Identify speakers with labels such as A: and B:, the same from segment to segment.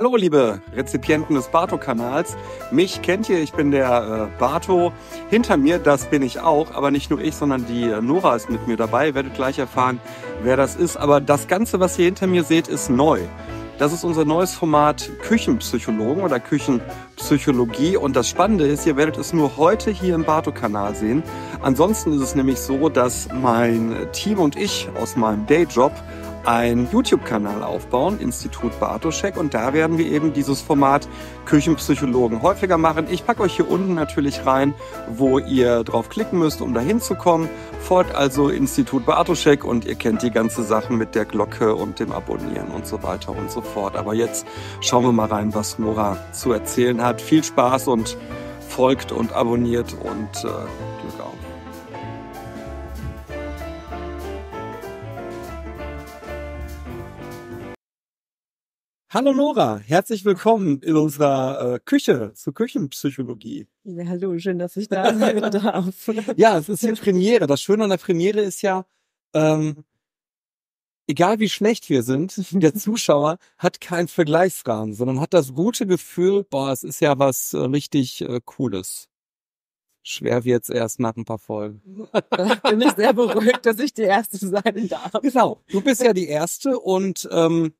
A: Hallo, liebe Rezipienten des Barto-Kanals. Mich kennt ihr, ich bin der äh, Barto. Hinter mir, das bin ich auch, aber nicht nur ich, sondern die äh, Nora ist mit mir dabei. Ihr Werdet gleich erfahren, wer das ist. Aber das Ganze, was ihr hinter mir seht, ist neu. Das ist unser neues Format Küchenpsychologen oder Küchenpsychologie. Und das Spannende ist, ihr werdet es nur heute hier im Barto-Kanal sehen. Ansonsten ist es nämlich so, dass mein Team und ich aus meinem Dayjob einen YouTube-Kanal aufbauen, Institut Bartoschek. Und da werden wir eben dieses Format Küchenpsychologen häufiger machen. Ich packe euch hier unten natürlich rein, wo ihr drauf klicken müsst, um da hinzukommen. Folgt also Institut Bartoschek und ihr kennt die ganze Sache mit der Glocke und dem Abonnieren und so weiter und so fort. Aber jetzt schauen wir mal rein, was Nora zu erzählen hat. Viel Spaß und folgt und abonniert und äh, Glück. Hallo Nora, herzlich willkommen in unserer äh, Küche zur Küchenpsychologie.
B: Ja, hallo, schön, dass ich da sein
A: darf. ja, es ist hier Premiere. Das Schöne an der Premiere ist ja, ähm, egal wie schlecht wir sind, der Zuschauer hat keinen Vergleichsrahmen, sondern hat das gute Gefühl, boah, es ist ja was äh, richtig äh, Cooles. Schwer wird's erst nach ein paar Folgen. Bin ich sehr beruhigt, dass ich die Erste sein darf. Genau, du bist ja die Erste und ähm,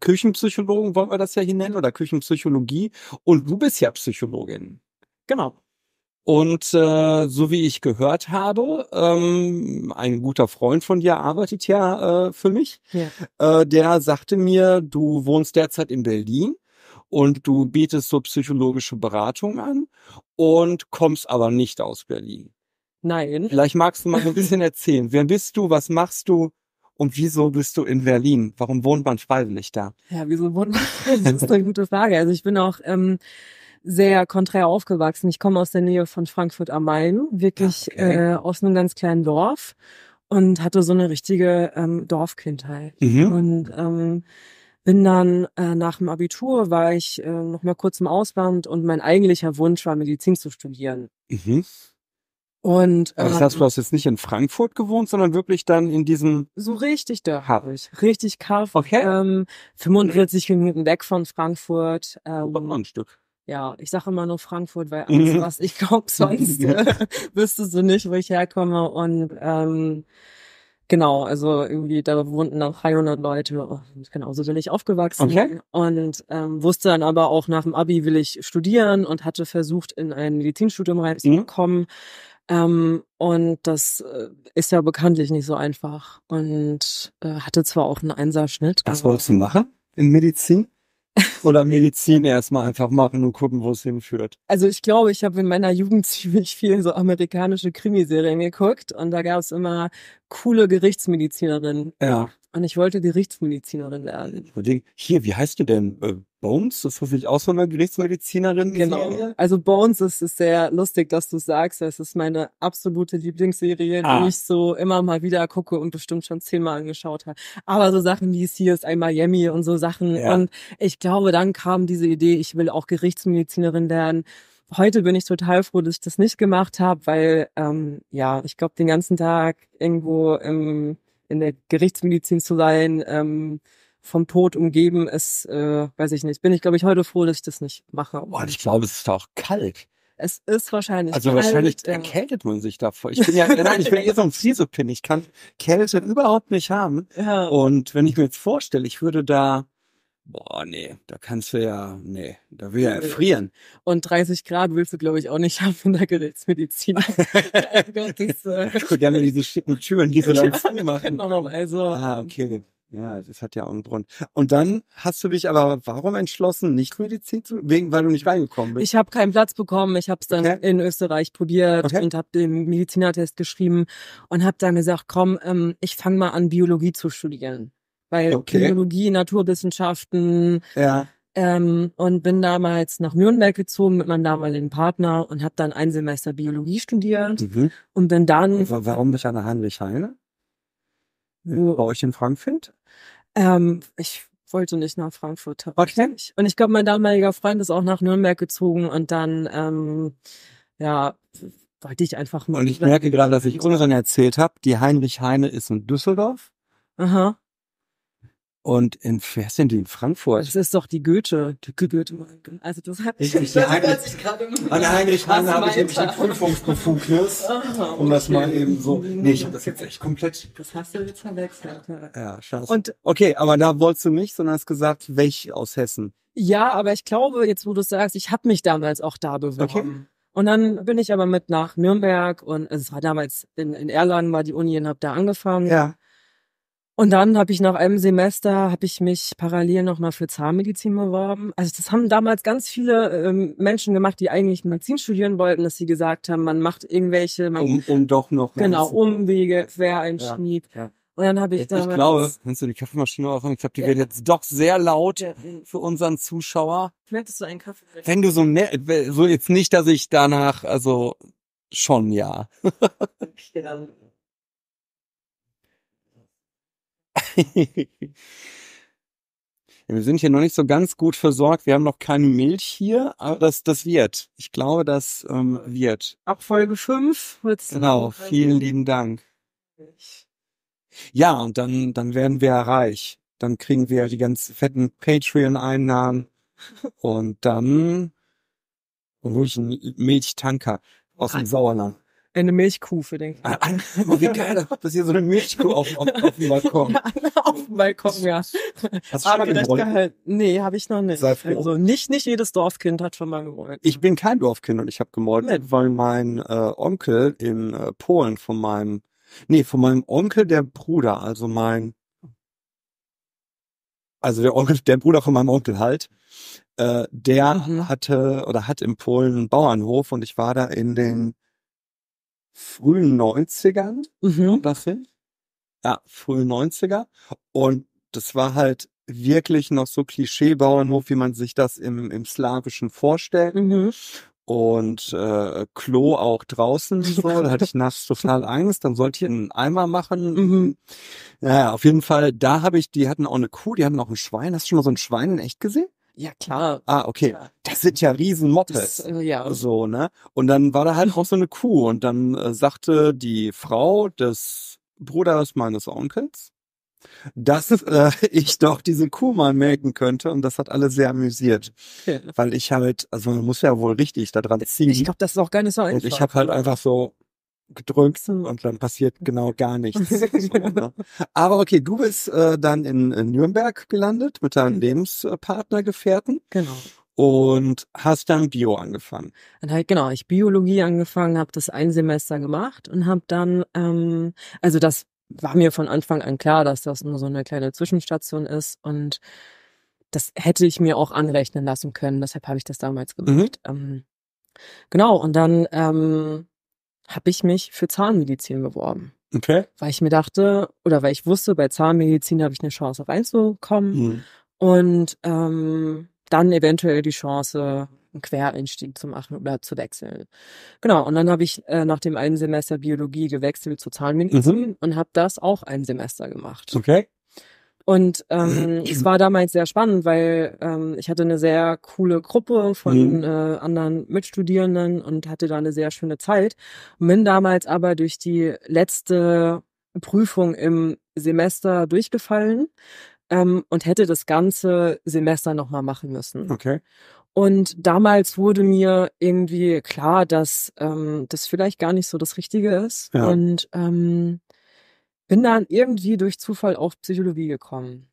A: Küchenpsychologen wollen wir das ja hier nennen oder Küchenpsychologie. Und du bist ja Psychologin. Genau. Und äh, so wie ich gehört habe, ähm, ein guter Freund von dir arbeitet ja äh, für mich. Ja. Äh, der sagte mir, du wohnst derzeit in Berlin und du bietest so psychologische Beratung an und kommst aber nicht aus Berlin. Nein. Vielleicht magst du mal ein bisschen erzählen. Wer bist du? Was machst du? und wieso bist du in Berlin? Warum wohnt man freiwillig da?
B: Ja, wieso wohnt man? Das ist eine gute Frage. Also ich bin auch ähm, sehr konträr aufgewachsen. Ich komme aus der Nähe von Frankfurt am Main, wirklich ah, okay. äh, aus einem ganz kleinen Dorf und hatte so eine richtige ähm, Dorfkindheit. Mhm. Und ähm, bin dann äh, nach dem Abitur war ich äh, noch mal kurz im Ausland und mein eigentlicher Wunsch war Medizin zu studieren. Mhm. Und ähm, das heißt, du
A: hast jetzt nicht in Frankfurt gewohnt, sondern wirklich dann in
B: diesem so richtig da habe ich richtig kaff. Okay. Ähm, 45 Minuten weg von Frankfurt. Ähm, Aber ein Stück. Ja, ich sage immer nur Frankfurt, weil alles, mhm. was ich glaube, sonst ja. wüsstest du nicht, wo ich herkomme. Und ähm, genau, also irgendwie da wohnten noch 300 Leute. Und genau, so bin ich aufgewachsen okay. und ähm, wusste dann aber auch nach dem Abi will ich studieren und hatte versucht, in ein Medizinstudium mhm. reinzukommen. Mhm ähm, und das äh, ist ja bekanntlich nicht so einfach. Und äh, hatte zwar auch einen Einserschnitt.
A: Das wolltest du machen in Medizin? Oder Medizin erstmal einfach machen und gucken, wo es hinführt.
B: Also ich glaube, ich habe in meiner Jugend ziemlich viel so amerikanische Krimiserien geguckt und da gab es immer coole Gerichtsmedizinerinnen. Ja. Und ich wollte Gerichtsmedizinerin werden.
A: Hier, wie heißt du denn? Äh, Bones? Das rufe ich auch von einer Gerichtsmedizinerin. Genau. Serie?
B: Also Bones ist, ist sehr lustig, dass du sagst. Es ist meine absolute Lieblingsserie, ah. die ich so immer mal wieder gucke und bestimmt schon zehnmal angeschaut habe. Aber so Sachen wie es hier ist CSI Miami und so Sachen. Ja. Und ich glaube, dann kam diese Idee, ich will auch Gerichtsmedizinerin werden heute bin ich total froh, dass ich das nicht gemacht habe, weil ähm, ja, ich glaube, den ganzen Tag irgendwo im in der Gerichtsmedizin zu sein, ähm, vom Tod umgeben ist, äh, weiß ich nicht. Bin ich, glaube ich, heute froh, dass ich das nicht mache. Boah,
A: ich glaube, es ist auch kalt.
B: Es ist wahrscheinlich. Also kalt, wahrscheinlich ja.
A: erkältet man sich davor. Ich bin ja, nein, ich bin eher so ein Friesepin. Ich kann Kälte überhaupt nicht haben. Ja. Und wenn ich mir jetzt vorstelle, ich würde da boah, nee, da kannst du ja, nee, da will ja erfrieren. Äh,
B: und 30 Grad willst du, glaube ich, auch nicht haben von der
A: Gerichtsmedizin. Oh äh, ich gucke gerne diese schicken Türen, die so ja, lang machen. Genau, genau, also, ah, ähm, okay. Ja, das hat ja auch einen Grund. Und dann hast du dich aber warum entschlossen, nicht Medizin zu wegen, weil du nicht reingekommen bist? Ich habe
B: keinen Platz bekommen. Ich habe es dann okay. in Österreich probiert okay. und habe den Medizinertest geschrieben und habe dann gesagt, komm, ähm, ich fange mal an Biologie zu studieren weil okay. Biologie, Naturwissenschaften. Ja. Ähm, und bin damals nach Nürnberg gezogen mit meinem damaligen Partner und habe dann ein Semester Biologie studiert mhm. und bin dann. Warum bist du an der
A: Heinrich-Heine?
B: Äh, bei euch in Frankfurt? Ähm, ich wollte nicht nach Frankfurt. Okay. Und ich glaube, mein damaliger Freund ist auch nach Nürnberg gezogen und dann, ähm, ja, wollte ich einfach mal. Und ich merke gerade, dass ich unseren
A: erzählt habe, die Heinrich Heine ist in Düsseldorf. Aha. Und in, wer ist denn die in Frankfurt? Das ist
B: doch die Goethe. Die Goethe.
A: Also das hat ich, ich, das Heinrich, ich An Heinrich Hahn habe ich nämlich ein Prüfungsbefugnis, ne? um das mal eben so. Nee, ich habe das jetzt echt komplett. Das hast du jetzt verwechselt. Ja, scheiße. Und okay, aber da wolltest du nicht, sondern hast gesagt, welch aus Hessen.
B: Ja, aber ich glaube, jetzt wo du sagst, ich habe mich damals auch da beworben. Okay. Und dann bin ich aber mit nach Nürnberg und es war damals in, in Erlangen war die Uni und habe da angefangen. Ja. Und dann habe ich nach einem Semester, habe ich mich parallel nochmal für Zahnmedizin beworben. Also das haben damals ganz viele ähm, Menschen gemacht, die eigentlich Medizin studieren wollten, dass sie gesagt haben, man macht irgendwelche... Man, um, um
A: doch noch... Genau,
B: Umwege, Quereinschnieb. Ja, ja. Und dann habe ich jetzt, damals... Ich glaube,
A: kannst du die Kaffeemaschine aufhören? Ich glaube, die ja. wird jetzt doch sehr laut für unseren Zuschauer.
B: Möchtest du einen Kaffee? Wenn du
A: so... Ne so jetzt nicht, dass ich danach... Also schon, ja. dann. wir sind hier noch nicht so ganz gut versorgt. Wir haben noch keine Milch hier, aber das, das wird. Ich glaube, das ähm, wird. Ab Folge 5 wird's. Genau, vielen lieben Dank. Ja, und dann, dann werden wir reich. Dann kriegen wir die ganz fetten Patreon-Einnahmen. Und dann hol ich einen Milchtanker aus dem Sauerland.
B: Eine Milchkuh für den
A: Kleinen. Ah, oh, wie geil, dass hier so eine Milchkuh auf, auf, auf dem Balkon.
B: auf dem Balkon, ja. Hast du schon mal gerollt? Nee, habe ich noch nicht. Sei froh. Also nicht, nicht jedes Dorfkind hat schon mal gerollt.
A: Ich bin kein Dorfkind und ich habe gemollt, weil mein äh, Onkel in äh, Polen von meinem, nee, von meinem Onkel der Bruder, also mein, also der Onkel, der Bruder von meinem Onkel halt, äh, der mhm. hatte oder hat in Polen einen Bauernhof und ich war da in den frühen 90ern, mhm. das Film. Ja, frühen 90er. Und das war halt wirklich noch so Klischee-Bauernhof, wie man sich das im, im Slawischen vorstellt. Mhm. Und äh, Klo auch draußen so, da hatte ich nachts total Angst, dann sollte ich einen Eimer machen. Mhm. Naja, auf jeden Fall, da habe ich, die hatten auch eine Kuh, die hatten auch ein Schwein. Hast du schon mal so ein Schwein in echt gesehen? Ja, klar. Ah, okay. Das sind ja Riesenmottes. Äh, ja. So, ne? Und dann war da halt auch so eine Kuh. Und dann äh, sagte die Frau des Bruders meines Onkels, dass äh, ich doch diese Kuh mal melken könnte und das hat alle sehr amüsiert, okay. weil ich halt, also man muss ja wohl richtig daran ziehen. Ich glaube, das ist auch gar nicht so einfach. Und ich habe halt ne? einfach so gedrücksen und dann passiert genau gar nichts. Ne? Aber okay, du bist äh, dann in, in, Nürnberg gelandet mit deinem mhm. Lebenspartner Gefährten. Genau. Und hast dann Bio angefangen.
B: Dann halt, genau, ich Biologie angefangen, habe das ein Semester gemacht und habe dann, ähm, also das war mir von Anfang an klar, dass das nur so eine kleine Zwischenstation ist und das hätte ich mir auch anrechnen lassen können. Deshalb habe ich das damals mhm. gemacht. Mhm. Ähm, genau, und dann ähm, habe ich mich für Zahnmedizin beworben. Okay. Weil ich mir dachte, oder weil ich wusste, bei Zahnmedizin habe ich eine Chance reinzukommen mhm. und ähm, dann eventuell die Chance, einen Quereinstieg zu machen oder zu wechseln. Genau, und dann habe ich äh, nach dem einen Semester Biologie gewechselt zu Zahnmedizin mhm. und habe das auch ein Semester gemacht. Okay. Und ähm, mhm. es war damals sehr spannend, weil ähm, ich hatte eine sehr coole Gruppe von mhm. äh, anderen Mitstudierenden und hatte da eine sehr schöne Zeit. bin damals aber durch die letzte Prüfung im Semester durchgefallen ähm, und hätte das ganze Semester nochmal machen müssen. Okay. Und damals wurde mir irgendwie klar, dass ähm, das vielleicht gar nicht so das Richtige ist. Ja. Und ähm, bin dann irgendwie durch Zufall auf Psychologie gekommen.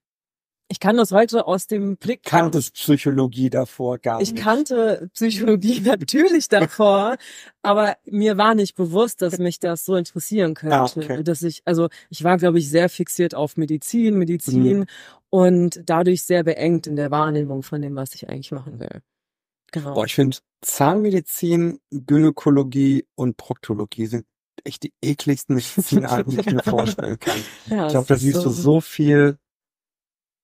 B: Ich kann das heute halt aus dem Blick.
A: Kanntest Psychologie davor gar nicht?
B: Ich kannte Psychologie natürlich davor, aber mir war nicht bewusst, dass mich das so interessieren ah, könnte. Ah, okay. Dass ich, also ich war, glaube ich, sehr fixiert auf Medizin, Medizin mhm. und dadurch sehr beengt in der Wahrnehmung von dem, was ich eigentlich machen will. Genau. Boah, ich finde
A: Zahnmedizin, Gynäkologie und Proktologie sind echt die ekligsten Medizinarten, die ich mir vorstellen kann. Ja, ich glaube, da siehst so du so viel.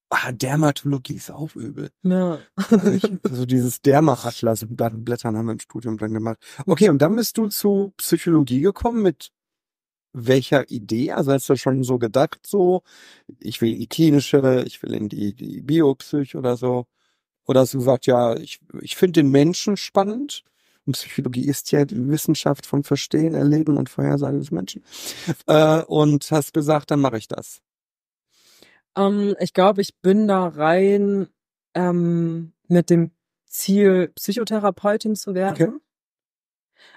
A: Ah, Dermatologie ist auch übel. Ja. Also, ich, also dieses Derma-Atlas und Blättern haben wir im Studium dann gemacht. Okay, und dann bist du zu Psychologie gekommen mit welcher Idee? Also hast du schon so gedacht, so, ich will in die klinische, ich will in die, die Biopsych oder so? Oder hast du gesagt, ja, ich, ich finde den Menschen spannend und Psychologie ist ja die Wissenschaft vom Verstehen, Erleben und Vorhersagen des Menschen. Äh, und hast gesagt, dann mache ich das.
B: Um, ähm, ich glaube, ich bin da rein ähm, mit dem Ziel, Psychotherapeutin zu werden. Okay.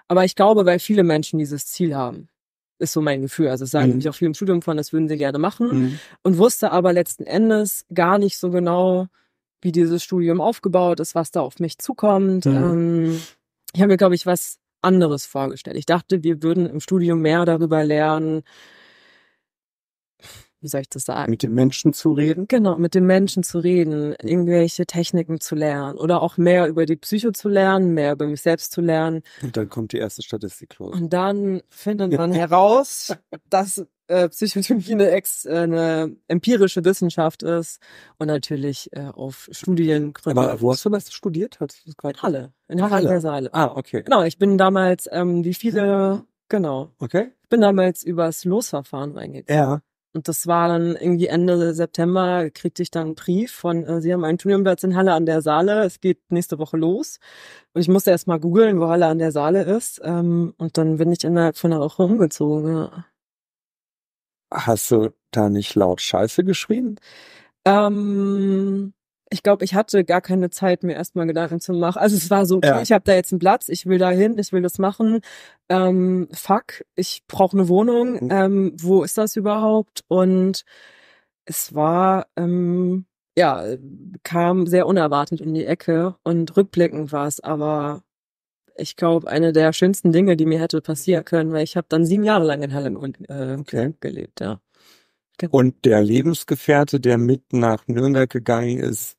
B: Aber ich glaube, weil viele Menschen dieses Ziel haben, ist so mein Gefühl. Also sagen mhm. mich auch viele im Studium von, das würden sie gerne machen. Mhm. Und wusste aber letzten Endes gar nicht so genau, wie dieses Studium aufgebaut ist, was da auf mich zukommt. Mhm. Ähm, ich habe mir, glaube ich, was anderes vorgestellt. Ich dachte, wir würden im Studium mehr darüber lernen, wie soll ich das sagen?
A: Mit den Menschen zu reden? Genau,
B: mit den Menschen zu reden, irgendwelche Techniken zu lernen oder auch mehr über die Psyche zu lernen, mehr über mich selbst zu lernen.
A: Und dann kommt die erste Statistik los.
B: Und dann findet man heraus, dass äh, Psychologie eine, ex, äh, eine empirische Wissenschaft ist und natürlich äh, auf Studien Aber wo hast du das studiert? Hast du das In Halle. In Halle. Halle. Saale. Ah, okay. Genau, ich bin damals, ähm, wie viele, genau. Okay. Ich bin damals übers Losverfahren reingegangen. Ja. Und das war dann irgendwie Ende September, kriegte ich dann einen Brief von, äh, Sie haben einen Turnierplatz in Halle an der Saale, es geht nächste Woche los. Und ich musste erst mal googeln, wo Halle an der Saale ist. Ähm, und dann bin ich innerhalb von einer Woche umgezogen. Ja.
A: Hast du da nicht laut Scheiße geschrien?
B: Ähm, ich glaube, ich hatte gar keine Zeit, mir erstmal Gedanken zu machen. Also es war so, okay, ja. ich habe da jetzt einen Platz, ich will da hin, ich will das machen. Ähm, fuck, ich brauche eine Wohnung. Mhm. Ähm, wo ist das überhaupt? Und es war, ähm, ja, kam sehr unerwartet in die Ecke und rückblickend war es aber, ich glaube, eine der schönsten Dinge, die mir hätte passieren können, weil ich habe dann sieben Jahre lang in Halle äh,
A: okay. gelebt, ja. Und der Lebensgefährte, der mit nach Nürnberg gegangen ist,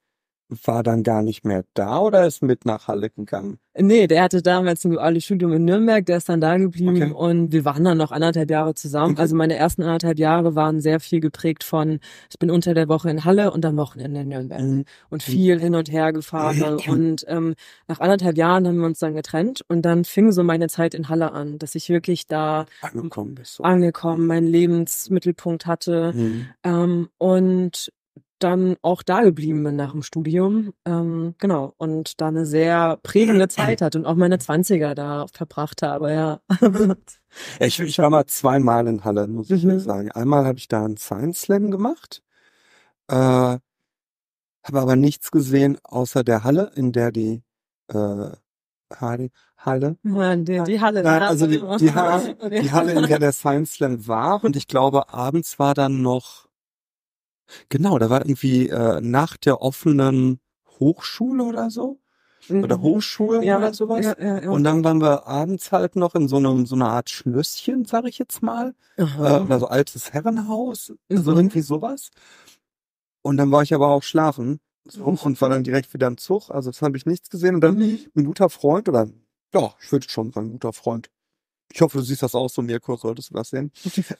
A: war dann gar nicht mehr da oder ist mit nach Halle gegangen?
B: Nee, der hatte damals ein duales Studium in Nürnberg, der ist dann da geblieben okay. und wir waren dann noch anderthalb Jahre zusammen. Okay. Also meine ersten anderthalb Jahre waren sehr viel geprägt von, ich bin unter der Woche in Halle und am Wochenende in Nürnberg mhm. und viel hin und her gefahren. Mhm. Und ähm, nach anderthalb Jahren haben wir uns dann getrennt und dann fing so meine Zeit in Halle an, dass ich wirklich da angekommen, bist, so. angekommen meinen Lebensmittelpunkt hatte. Mhm. Ähm, und dann auch da geblieben bin nach dem Studium. Ähm, genau. Und da eine sehr prägende Zeit hat und auch meine 20er da verbracht habe, ja.
A: ich, ich, war mal zweimal in Halle, muss ich mhm. sagen. Einmal habe ich da einen Science Slam gemacht, äh, habe aber nichts gesehen außer der Halle, in der die äh, Halle. Halle.
B: Ja, die, die Halle. Nein, also die, die, Halle, die Halle, in der der
A: Science Slam war. Und ich glaube, abends war dann noch Genau, da war irgendwie äh, nach der offenen Hochschule oder so. Oder mhm. Hochschule ja, oder sowas. Ja, ja, ja. Und dann waren wir abends halt noch in so einem so einer Art Schlösschen, sag ich jetzt mal. Aha. Äh, oder so altes Herrenhaus. Also mhm. So irgendwie sowas. Und dann war ich aber auch schlafen. So, mhm. und war dann direkt wieder im Zug. Also das habe ich nichts gesehen. Und dann mhm. ein guter Freund oder ja, ich würde schon sagen, ein guter Freund ich hoffe, du siehst das auch so, Mirko, solltest du das sehen.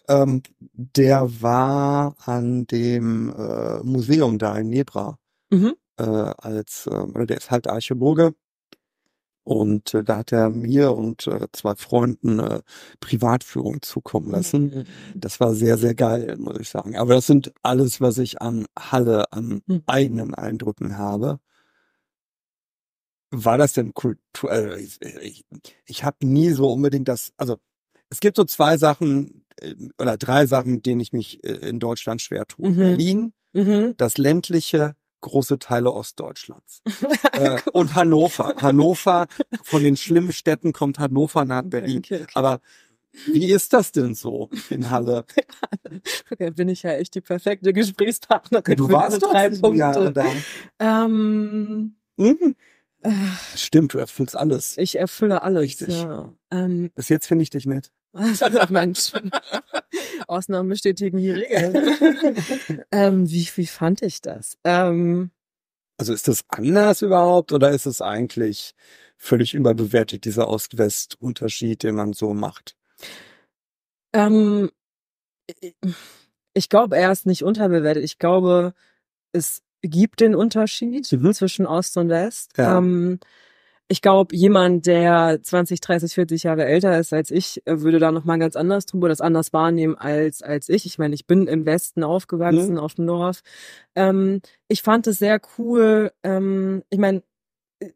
A: ähm, der war an dem äh, Museum da in Nebra mhm. äh, als, äh, oder der ist halt Archäologe. Und äh, da hat er mir und äh, zwei Freunden äh, Privatführung zukommen mhm. lassen. Das war sehr, sehr geil, muss ich sagen. Aber das sind alles, was ich an Halle, an mhm. eigenen Eindrücken habe war das denn Kultur? Also äh, ich ich, ich habe nie so unbedingt das, also es gibt so zwei Sachen äh, oder drei Sachen, denen ich mich äh, in Deutschland schwer tue. Mhm. Berlin, mhm. das ländliche, große Teile Ostdeutschlands. Ah, äh, und Hannover. Hannover, von den schlimmen Städten kommt Hannover nach Berlin. Okay, okay. Aber wie ist das denn so in Halle?
B: okay, bin ich ja echt die perfekte Gesprächspartnerin. Du warst doch drei Punkte. Jahre da. Ähm,
A: mhm. Stimmt, du erfüllst alles. Ich erfülle alles. Richtig. Ja. Ähm, Bis jetzt finde ich dich nett.
B: Mensch. Ausnahmen bestätigen die Regeln. ähm, wie, wie fand ich das?
A: Ähm, also ist das anders überhaupt oder ist es eigentlich völlig überbewertet, dieser Ost-West-Unterschied, den man so macht?
B: Ähm, ich glaube, er ist nicht unterbewertet. Ich glaube, es gibt den Unterschied mhm. zwischen Ost und West. Ja. Ähm, ich glaube, jemand, der 20, 30, 40 Jahre älter ist als ich, äh, würde da nochmal ganz anders drüber, das anders wahrnehmen als, als ich. Ich meine, ich bin im Westen aufgewachsen, mhm. auf dem Dorf. Ähm, ich fand es sehr cool. Ähm, ich meine, äh,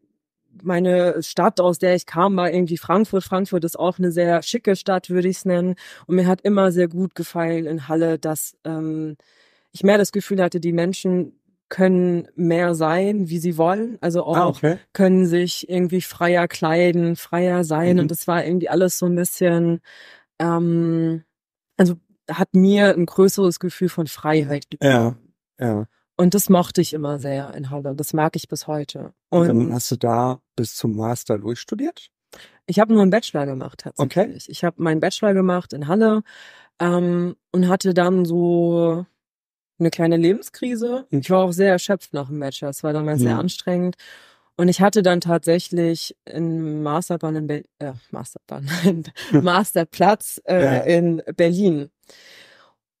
B: meine Stadt, aus der ich kam, war irgendwie Frankfurt. Frankfurt ist auch eine sehr schicke Stadt, würde ich es nennen. Und mir hat immer sehr gut gefallen in Halle, dass ähm, ich mehr das Gefühl hatte, die Menschen können mehr sein, wie sie wollen. Also ah, auch ah, okay. können sich irgendwie freier kleiden, freier sein. Mhm. Und das war irgendwie alles so ein bisschen, ähm, also hat mir ein größeres Gefühl von Freiheit gegeben.
A: Ja, ja.
B: Und das mochte ich immer sehr in Holland. Das mag ich bis heute.
A: Und, Und dann hast du da bis zum Master durchstudiert?
B: Ich habe nur einen Bachelor gemacht tatsächlich. Okay. Ich habe meinen Bachelor gemacht in Halle ähm, und hatte dann so eine kleine Lebenskrise. Mhm. Ich war auch sehr erschöpft nach dem Match. Das war damals ja. sehr anstrengend. Und ich hatte dann tatsächlich einen Masterplan in Be äh, Masterplan, Masterplatz äh, ja. in Berlin.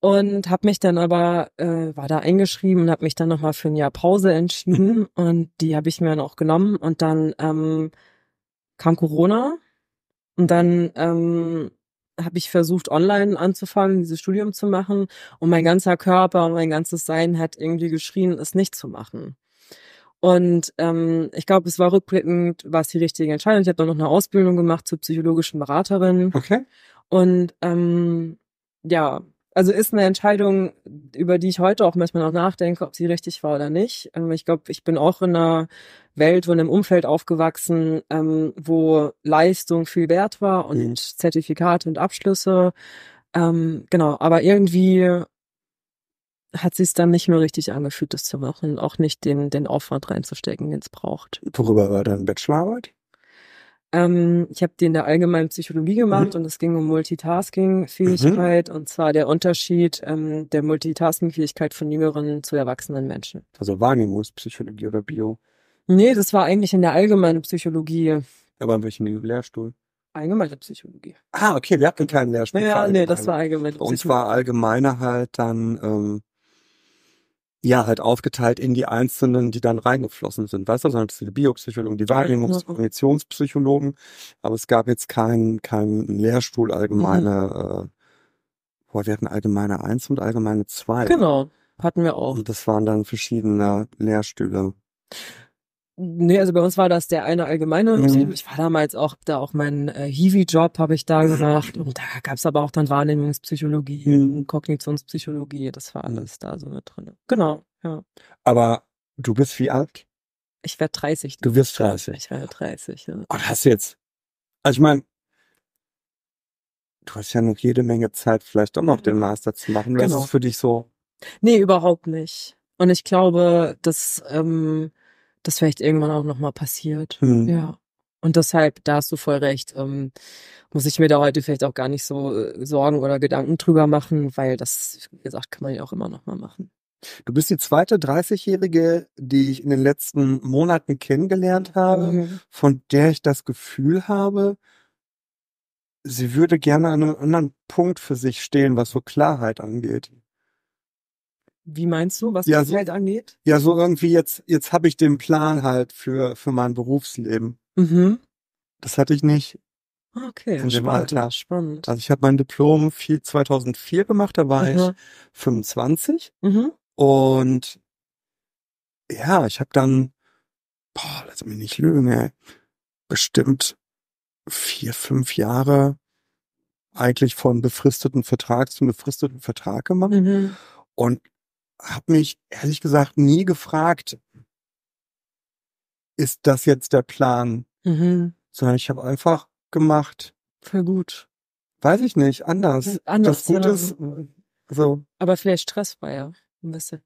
B: Und habe mich dann aber, äh, war da eingeschrieben und habe mich dann nochmal für ein Jahr Pause entschieden. und die habe ich mir dann auch genommen. Und dann ähm, kam Corona. Und dann ähm, habe ich versucht, online anzufangen, dieses Studium zu machen. Und mein ganzer Körper und mein ganzes Sein hat irgendwie geschrien, es nicht zu machen. Und ähm, ich glaube, es war rückblickend, war die richtige Entscheidung. Ich habe dann noch eine Ausbildung gemacht zur psychologischen Beraterin. Okay. Und ähm, ja, also ist eine Entscheidung, über die ich heute auch manchmal noch nachdenke, ob sie richtig war oder nicht. Ähm, ich glaube, ich bin auch in einer Welt und einem Umfeld aufgewachsen, ähm, wo Leistung viel wert war und mhm. Zertifikate und Abschlüsse. Ähm, genau, aber irgendwie hat sie es dann nicht mehr richtig angefühlt, das zu machen, und auch nicht den, den Aufwand reinzustecken, den es braucht.
A: Worüber war deine Bachelorarbeit?
B: Ähm, ich habe die in der allgemeinen Psychologie gemacht mhm. und es ging um Multitasking-Fähigkeit mhm. und zwar der Unterschied ähm, der Multitasking-Fähigkeit von jüngeren zu erwachsenen Menschen.
A: Also Wahrnehmungspsychologie oder Bio? Nee, das war eigentlich in der allgemeinen Psychologie. Aber in welchem Lehrstuhl?
B: Allgemeine Psychologie.
A: Ah, okay, wir hatten keinen Lehrstuhl. Ja, nee, das war allgemeine Psychologie. Und zwar allgemeiner halt dann ähm, ja, halt aufgeteilt in die einzelnen, die dann reingeflossen sind. Weißt du, sondern also es sind die Biopsychologen, die genau. Wahrnehmungs- und Kognitionspsychologen, aber es gab jetzt keinen kein Lehrstuhl mhm. allgemeine, mhm. äh, boah, wir hatten allgemeine eins und allgemeine zwei Genau, hatten wir auch. Und das waren dann verschiedene Lehrstühle.
B: Nee, also bei uns war das der eine allgemeine. Mhm. Also ich war damals auch, da auch meinen äh, Hiwi-Job habe ich da mhm. gemacht. Und da es aber auch dann Wahrnehmungspsychologie mhm. Kognitionspsychologie. Das war alles
A: da so mit drin.
B: Genau, ja.
A: Aber du bist wie alt?
B: Ich werde 30.
A: Du wirst 30. Ich werde 30, ja. Und oh, hast jetzt, also ich meine, du hast ja noch jede Menge Zeit, vielleicht auch noch den Master zu machen. Genau. Was ist für dich so?
B: Nee, überhaupt nicht. Und ich glaube, dass ähm, das vielleicht irgendwann auch nochmal passiert. Mhm. Ja. Und deshalb, da hast du voll recht, ähm, muss ich mir da heute vielleicht auch gar nicht so äh, Sorgen oder Gedanken drüber machen, weil das, wie gesagt, kann man ja auch immer nochmal
A: machen. Du bist die zweite 30-Jährige, die ich in den letzten Monaten kennengelernt habe, mhm. von der ich das Gefühl habe, sie würde gerne an einem anderen Punkt für sich stehen, was so Klarheit angeht. Wie meinst du, was ja, das Geld angeht? Ja, so irgendwie jetzt, jetzt habe ich den Plan halt für, für mein Berufsleben. Mhm. Das hatte ich nicht.
B: Okay, in dem Alter.
A: spannend. Also ich habe mein Diplom 2004 gemacht, da war mhm. ich 25. Mhm. Und ja, ich habe dann, boah, lass mich nicht lügen, ey, bestimmt vier, fünf Jahre eigentlich von befristeten Vertrag zum befristeten Vertrag gemacht. Mhm. Und habe mich ehrlich gesagt nie gefragt, ist das jetzt der Plan? Mhm. Sondern ich habe einfach gemacht. Für gut. Weiß ich nicht, anders. anders das Gute ist, so.
B: Aber vielleicht stressfreier, ein bisschen.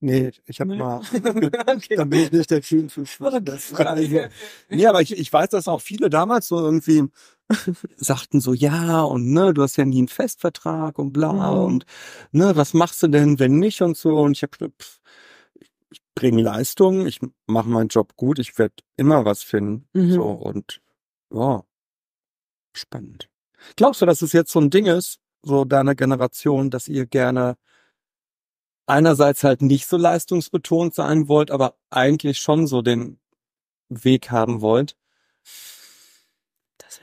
A: Nee, ich habe nee. mal, okay. da bin ich nicht der Film für Schwache. Okay. Nee, aber ich, ich weiß, dass auch viele damals so irgendwie sagten so, ja, und ne, du hast ja nie einen Festvertrag und bla mhm. und ne, was machst du denn, wenn nicht und so. Und ich habe gesagt, pff, ich bringe Leistung, ich mache meinen Job gut, ich werde immer was finden. Mhm. So und ja, spannend. Glaubst du, dass es jetzt so ein Ding ist, so deiner Generation, dass ihr gerne einerseits halt nicht so leistungsbetont sein wollt, aber eigentlich schon so den Weg haben wollt?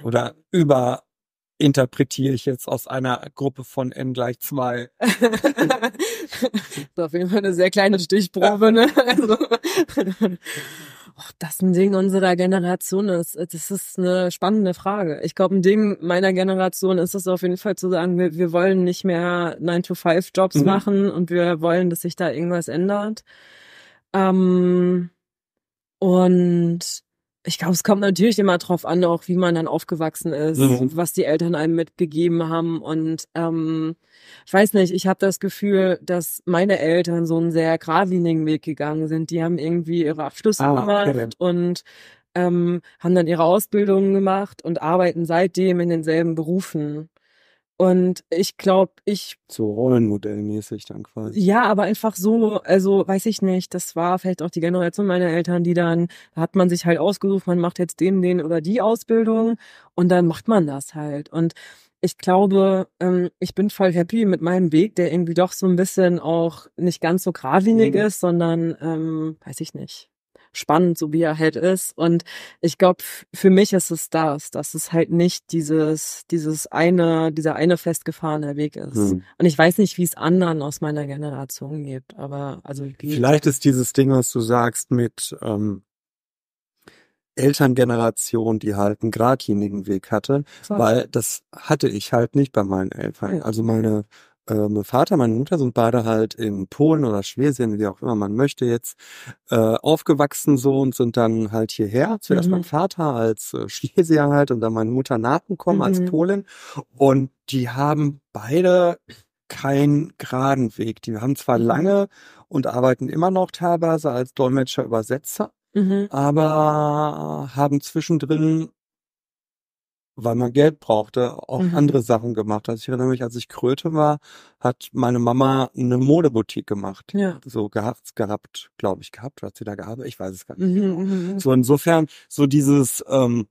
A: Oder überinterpretiere ich jetzt aus einer Gruppe von n gleich zwei? ist
B: auf jeden Fall eine sehr kleine Stichprobe, ne? Also, Och, das ist ein Ding unserer Generation ist. Das ist eine spannende Frage. Ich glaube, ein Ding meiner Generation ist es auf jeden Fall zu sagen, wir, wir wollen nicht mehr 9-to-5-Jobs mhm. machen und wir wollen, dass sich da irgendwas ändert. Ähm, und ich glaube, es kommt natürlich immer drauf an, auch wie man dann aufgewachsen ist, mhm. was die Eltern einem mitgegeben haben. Und ähm, ich weiß nicht, ich habe das Gefühl, dass meine Eltern so einen sehr geradlinigen Weg gegangen sind. Die haben irgendwie ihre Abschlüsse ah, gemacht und ähm, haben dann ihre Ausbildungen gemacht und arbeiten seitdem in denselben Berufen. Und ich glaube, ich.
A: So rollenmodellmäßig dann quasi. Ja,
B: aber einfach so, also weiß ich nicht, das war vielleicht auch die Generation meiner Eltern, die dann, hat man sich halt ausgesucht, man macht jetzt den, den oder die Ausbildung und dann macht man das halt. Und ich glaube, ähm, ich bin voll happy mit meinem Weg, der irgendwie doch so ein bisschen auch nicht ganz so geradlinig mhm. ist, sondern ähm, weiß ich nicht spannend, so wie er halt ist. Und ich glaube, für mich ist es das, dass es halt nicht dieses, dieses eine, dieser eine festgefahrene Weg ist. Hm. Und ich weiß nicht, wie es anderen aus meiner Generation gibt, aber also Vielleicht
A: ist dieses Ding, was du sagst, mit ähm, Elterngeneration, die halt einen geradlinigen Weg hatte, Voll. weil das hatte ich halt nicht bei meinen Eltern. Ja. Also meine ähm, Vater, meine Mutter sind beide halt in Polen oder Schlesien, wie auch immer man möchte jetzt, äh, aufgewachsen so und sind dann halt hierher. Zuerst mhm. mein Vater als äh, Schlesier halt und dann meine Mutter nachgekommen mhm. als Polin. Und die haben beide keinen geraden Weg. Die haben zwar mhm. lange und arbeiten immer noch teilweise als Dolmetscher, Übersetzer, mhm. aber haben zwischendrin weil man Geld brauchte, auch mhm. andere Sachen gemacht hat. Ich erinnere mich, als ich Kröte war, hat meine Mama eine Modeboutique gemacht. Ja. So gehabt, gehabt glaube ich, gehabt, hat sie da gehabt, ich weiß es gar nicht.
B: Mhm, genau. mhm, mhm,
A: So insofern, so dieses, ähm,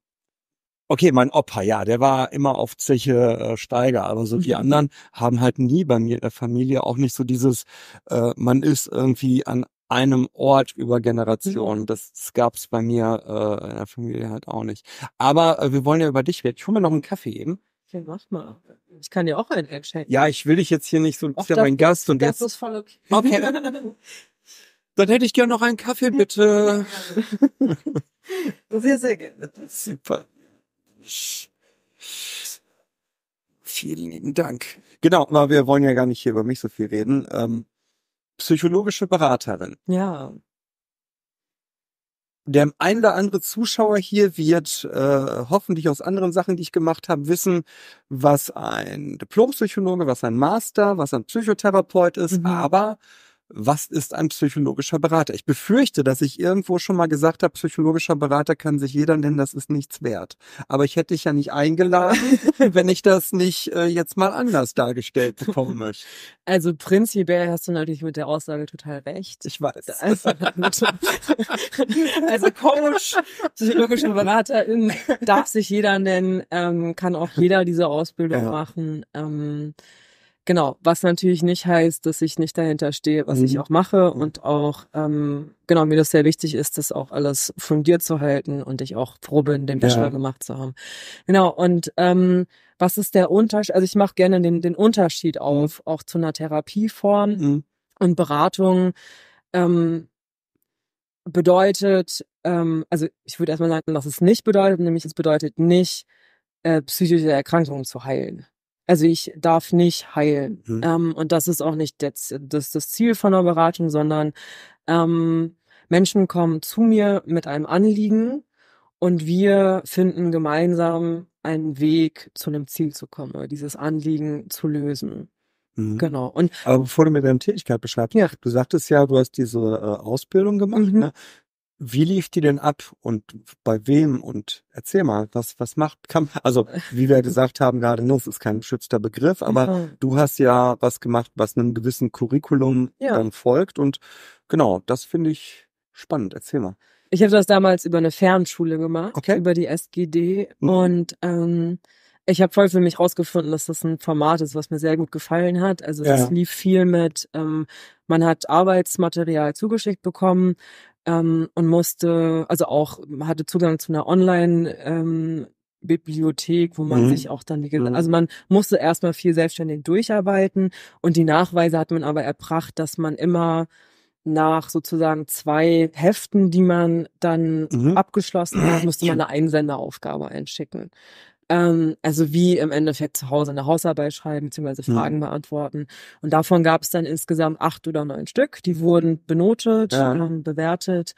A: okay, mein Opa, ja, der war immer auf Zeche äh, Steiger, aber so mhm. die anderen haben halt nie bei mir in der Familie auch nicht so dieses, äh, man ist irgendwie an einem Ort über mhm. Generationen. Das, das gab es bei mir äh, in der Familie halt auch nicht. Aber äh, wir wollen ja über dich reden. Ich hole mir noch einen Kaffee eben.
B: Okay, mach mal. Ich kann dir auch einen einschenken.
A: Ja, ich will dich jetzt hier nicht so, Och, ist ja mein Gast und das jetzt. Ist
B: voll okay. okay.
A: Dann hätte ich gerne noch einen Kaffee, bitte. sehr, sehr gerne. Super. Vielen lieben Dank. Genau, aber wir wollen ja gar nicht hier über mich so viel reden. Ähm, psychologische Beraterin. Ja. Der ein oder andere Zuschauer hier wird äh, hoffentlich aus anderen Sachen, die ich gemacht habe, wissen, was ein Diplompsychologe, was ein Master, was ein Psychotherapeut ist. Mhm. Aber was ist ein psychologischer Berater? Ich befürchte, dass ich irgendwo schon mal gesagt habe, psychologischer Berater kann sich jeder nennen, das ist nichts wert. Aber ich hätte dich ja nicht eingeladen, wenn ich das nicht äh, jetzt mal anders dargestellt bekommen möchte. Also prinzipiell hast du natürlich mit
B: der Aussage total recht. Ich weiß. Also, also Coach, psychologischer Beraterin darf sich jeder nennen, ähm, kann auch jeder diese Ausbildung ja. machen. Ähm, Genau, was natürlich nicht heißt, dass ich nicht dahinter stehe, was mhm. ich auch mache und auch, ähm, genau, mir das sehr wichtig ist, das auch alles fundiert zu halten und ich auch froh bin, den Bachelor ja. gemacht zu haben. Genau, und ähm, was ist der Unterschied? Also ich mache gerne den, den Unterschied mhm. auf, auch zu einer Therapieform mhm. und Beratung. Ähm, bedeutet, ähm, also ich würde erstmal sagen, was es nicht bedeutet, nämlich es bedeutet nicht, äh, psychische Erkrankungen zu heilen. Also ich darf nicht heilen. Mhm. Ähm, und das ist auch nicht das, äh, das, das Ziel von einer Beratung, sondern ähm, Menschen kommen zu mir mit einem Anliegen und wir finden gemeinsam einen Weg zu einem Ziel zu kommen, oder dieses Anliegen zu lösen.
A: Mhm. Genau. Und, Aber bevor du mir deine Tätigkeit beschreibst, ja. du sagtest ja, du hast diese äh, Ausbildung gemacht. Mhm. Ne? wie lief die denn ab und bei wem und erzähl mal, was, was macht kann, Also, wie wir gesagt haben, gerade Nuss ne, ist kein geschützter Begriff, aber ja. du hast ja was gemacht, was einem gewissen Curriculum ja. dann folgt und genau, das finde ich spannend. Erzähl mal.
B: Ich habe das damals über eine Fernschule gemacht, okay. über die SGD mhm. und ähm, ich habe voll für mich rausgefunden, dass das ein Format ist, was mir sehr gut gefallen hat. Also es lief viel mit, ähm, man hat Arbeitsmaterial zugeschickt bekommen, ähm, und musste, also auch hatte Zugang zu einer Online- ähm, Bibliothek, wo man mhm. sich auch dann die, mhm. also man musste erstmal viel selbstständig durcharbeiten und die Nachweise hat man aber erbracht, dass man immer nach sozusagen zwei Heften, die man dann mhm. abgeschlossen hat, musste man eine Einsenderaufgabe einschicken. Ähm, also wie im Endeffekt zu Hause eine Hausarbeit schreiben bzw. Hm. Fragen mhm. beantworten. Und davon gab es dann insgesamt acht oder neun Stück. Die wurden benotet, ja. ähm, bewertet.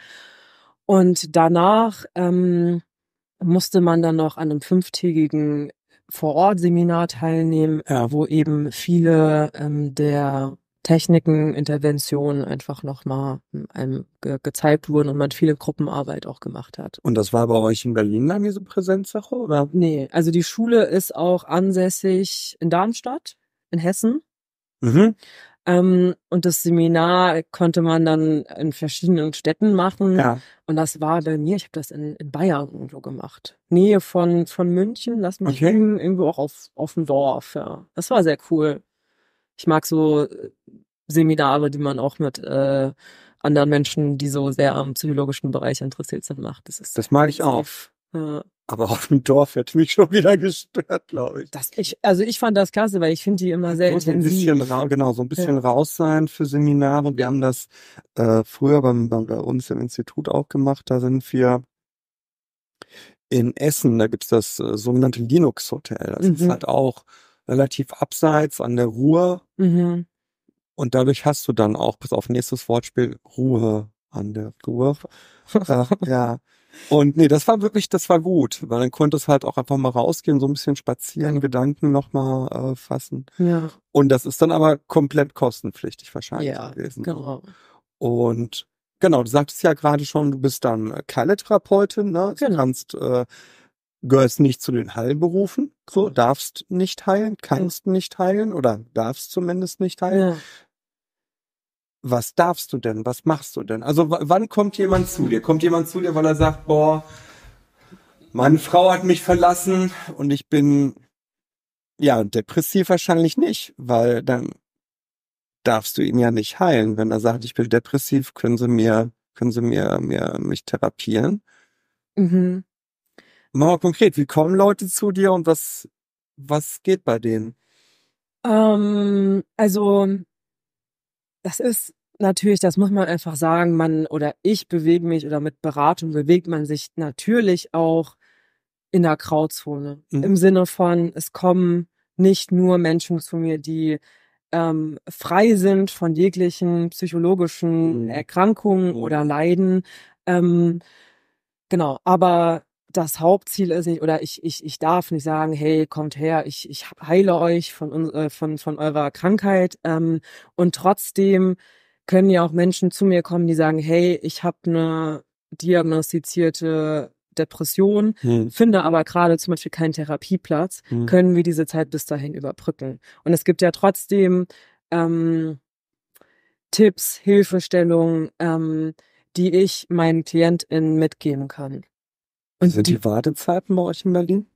B: Und danach ähm, musste man dann noch an einem fünftägigen Vor-Ort-Seminar teilnehmen, ja. wo eben viele ähm, der Techniken, Interventionen einfach nochmal hm, einem ge gezeigt wurden und man viele Gruppenarbeit auch gemacht hat.
A: Und das war bei euch in Berlin dann diese Präsenzsache, oder? Nee, also die Schule ist auch
B: ansässig in Darmstadt, in Hessen. Mhm. Ähm, und das Seminar konnte man dann in verschiedenen Städten machen. Ja. Und das war bei mir, ich habe das in, in, Bayern irgendwo gemacht. Nähe von, von München, lass mich okay. irgendwo auch auf, auf dem Dorf. Ja. Das war sehr cool ich mag so äh, Seminare, die man auch mit äh, anderen Menschen, die so sehr am psychologischen Bereich interessiert sind, macht. Das,
A: ist das mag ich auch. Ja. Aber auf dem Dorf hätte mich schon wieder gestört, glaube ich. Das, ich. Also ich
B: fand das klasse, weil ich finde die
A: immer sehr intensiv. Ein bisschen, genau, so ein bisschen ja. raus sein für Seminare. Wir haben das äh, früher beim, bei uns im Institut auch gemacht. Da sind wir in Essen, da gibt's das äh, sogenannte Linux-Hotel. Das mhm. ist halt auch relativ abseits an der Ruhe. Mhm. Und dadurch hast du dann auch, bis auf nächstes Wortspiel, Ruhe an der Ruhe. Äh, ja. Und nee, das war wirklich, das war gut, weil dann konnte es halt auch einfach mal rausgehen, so ein bisschen spazieren, Gedanken nochmal äh, fassen. Ja. Und das ist dann aber komplett kostenpflichtig wahrscheinlich ja, gewesen. Genau. Und genau, du sagtest ja gerade schon, du bist dann Kalle-Therapeutin, ne? Du genau. kannst äh, gehörst nicht zu den Heilberufen, so mhm. darfst nicht heilen, kannst mhm. nicht heilen oder darfst zumindest nicht heilen. Ja. Was darfst du denn? Was machst du denn? Also wann kommt jemand zu dir? Kommt jemand zu dir, weil er sagt, boah, meine Frau hat mich verlassen und ich bin ja depressiv wahrscheinlich nicht, weil dann darfst du ihn ja nicht heilen, wenn er sagt, ich bin depressiv, können Sie mir können Sie mir mir mich therapieren. Mhm. Mach mal konkret, wie kommen Leute zu dir und was, was geht bei denen?
B: Ähm, also, das ist natürlich, das muss man einfach sagen, man oder ich bewege mich oder mit Beratung bewegt man sich natürlich auch in der Grauzone. Mhm. Im Sinne von, es kommen nicht nur Menschen zu mir, die ähm, frei sind von jeglichen psychologischen mhm. Erkrankungen oder Leiden. Ähm, genau, aber das Hauptziel ist nicht, oder ich, ich, ich darf nicht sagen, hey, kommt her, ich, ich heile euch von, äh, von, von eurer Krankheit. Ähm, und trotzdem können ja auch Menschen zu mir kommen, die sagen, hey, ich habe eine diagnostizierte Depression, hm. finde aber gerade zum Beispiel keinen Therapieplatz, hm. können wir diese Zeit bis dahin überbrücken. Und es gibt ja trotzdem ähm, Tipps, Hilfestellungen, ähm, die ich meinen KlientInnen mitgeben kann. Und sind die, die Wartezeiten bei euch in Berlin?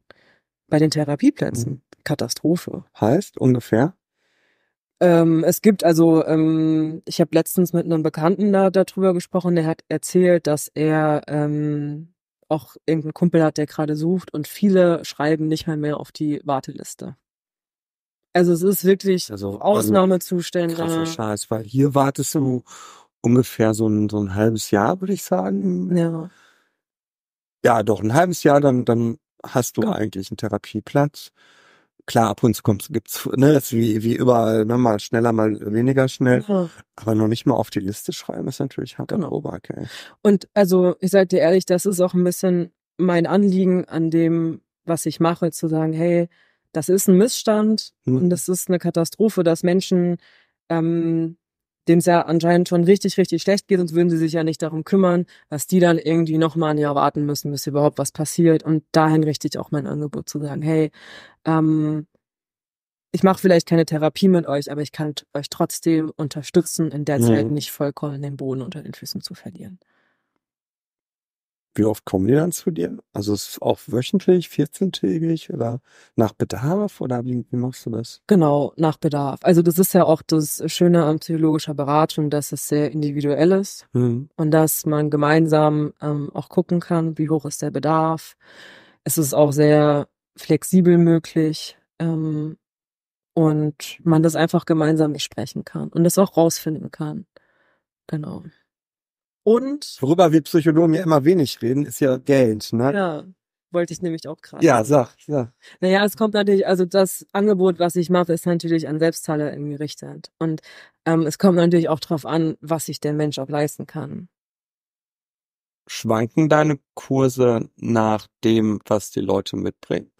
B: Bei den Therapieplätzen. Mhm. Katastrophe.
A: Heißt ungefähr?
B: Ähm, es gibt also, ähm, ich habe letztens mit einem Bekannten da darüber gesprochen, der hat erzählt, dass er ähm, auch irgendeinen Kumpel hat, der gerade sucht und viele schreiben nicht mal mehr auf die Warteliste.
A: Also es ist wirklich also, Ausnahmezustände. Also krasser Scheiß, weil hier wartest du ungefähr so ein, so ein halbes Jahr, würde ich sagen. Ja ja, doch ein halbes Jahr, dann, dann hast du ja. eigentlich einen Therapieplatz. Klar, ab und zu kommt's, gibt's, ne, ist wie, wie überall, ne, mal schneller, mal weniger schnell. Ja. Aber noch nicht mal auf die Liste schreiben, ist natürlich hart genau. Oberk, ey.
B: Und also, ich sag dir ehrlich, das ist auch ein bisschen mein Anliegen an dem, was ich mache, zu sagen, hey, das ist ein Missstand hm. und das ist eine Katastrophe, dass Menschen ähm, dem es ja anscheinend schon richtig, richtig schlecht geht, sonst würden sie sich ja nicht darum kümmern, dass die dann irgendwie nochmal ein Jahr warten müssen, bis überhaupt was passiert. Und dahin richte ich auch mein Angebot zu sagen, hey, ähm, ich mache vielleicht keine Therapie mit euch, aber ich kann euch trotzdem unterstützen, in der mhm. Zeit nicht vollkommen den Boden unter den Füßen zu verlieren.
A: Wie oft kommen die dann zu dir? Also ist es auch wöchentlich, 14-tägig oder nach Bedarf oder wie, wie, machst du das?
B: Genau, nach Bedarf. Also das ist ja auch das Schöne an psychologischer Beratung, dass es sehr individuell ist mhm. und dass man gemeinsam ähm, auch gucken kann, wie hoch ist der Bedarf. Es ist auch sehr flexibel möglich ähm, und man das einfach gemeinsam besprechen kann und das auch rausfinden kann. Genau. Und
A: worüber wir Psychologen ja immer wenig reden, ist ja Geld, ne? Ja,
B: wollte ich nämlich auch gerade. Ja,
A: sag, ja.
B: Naja, es kommt natürlich, also das Angebot, was ich mache, ist natürlich an Selbstzahler irgendwie Gericht. Und ähm, es kommt natürlich auch drauf an, was sich der Mensch auch leisten kann.
A: Schwanken deine Kurse nach dem, was die Leute mitbringen?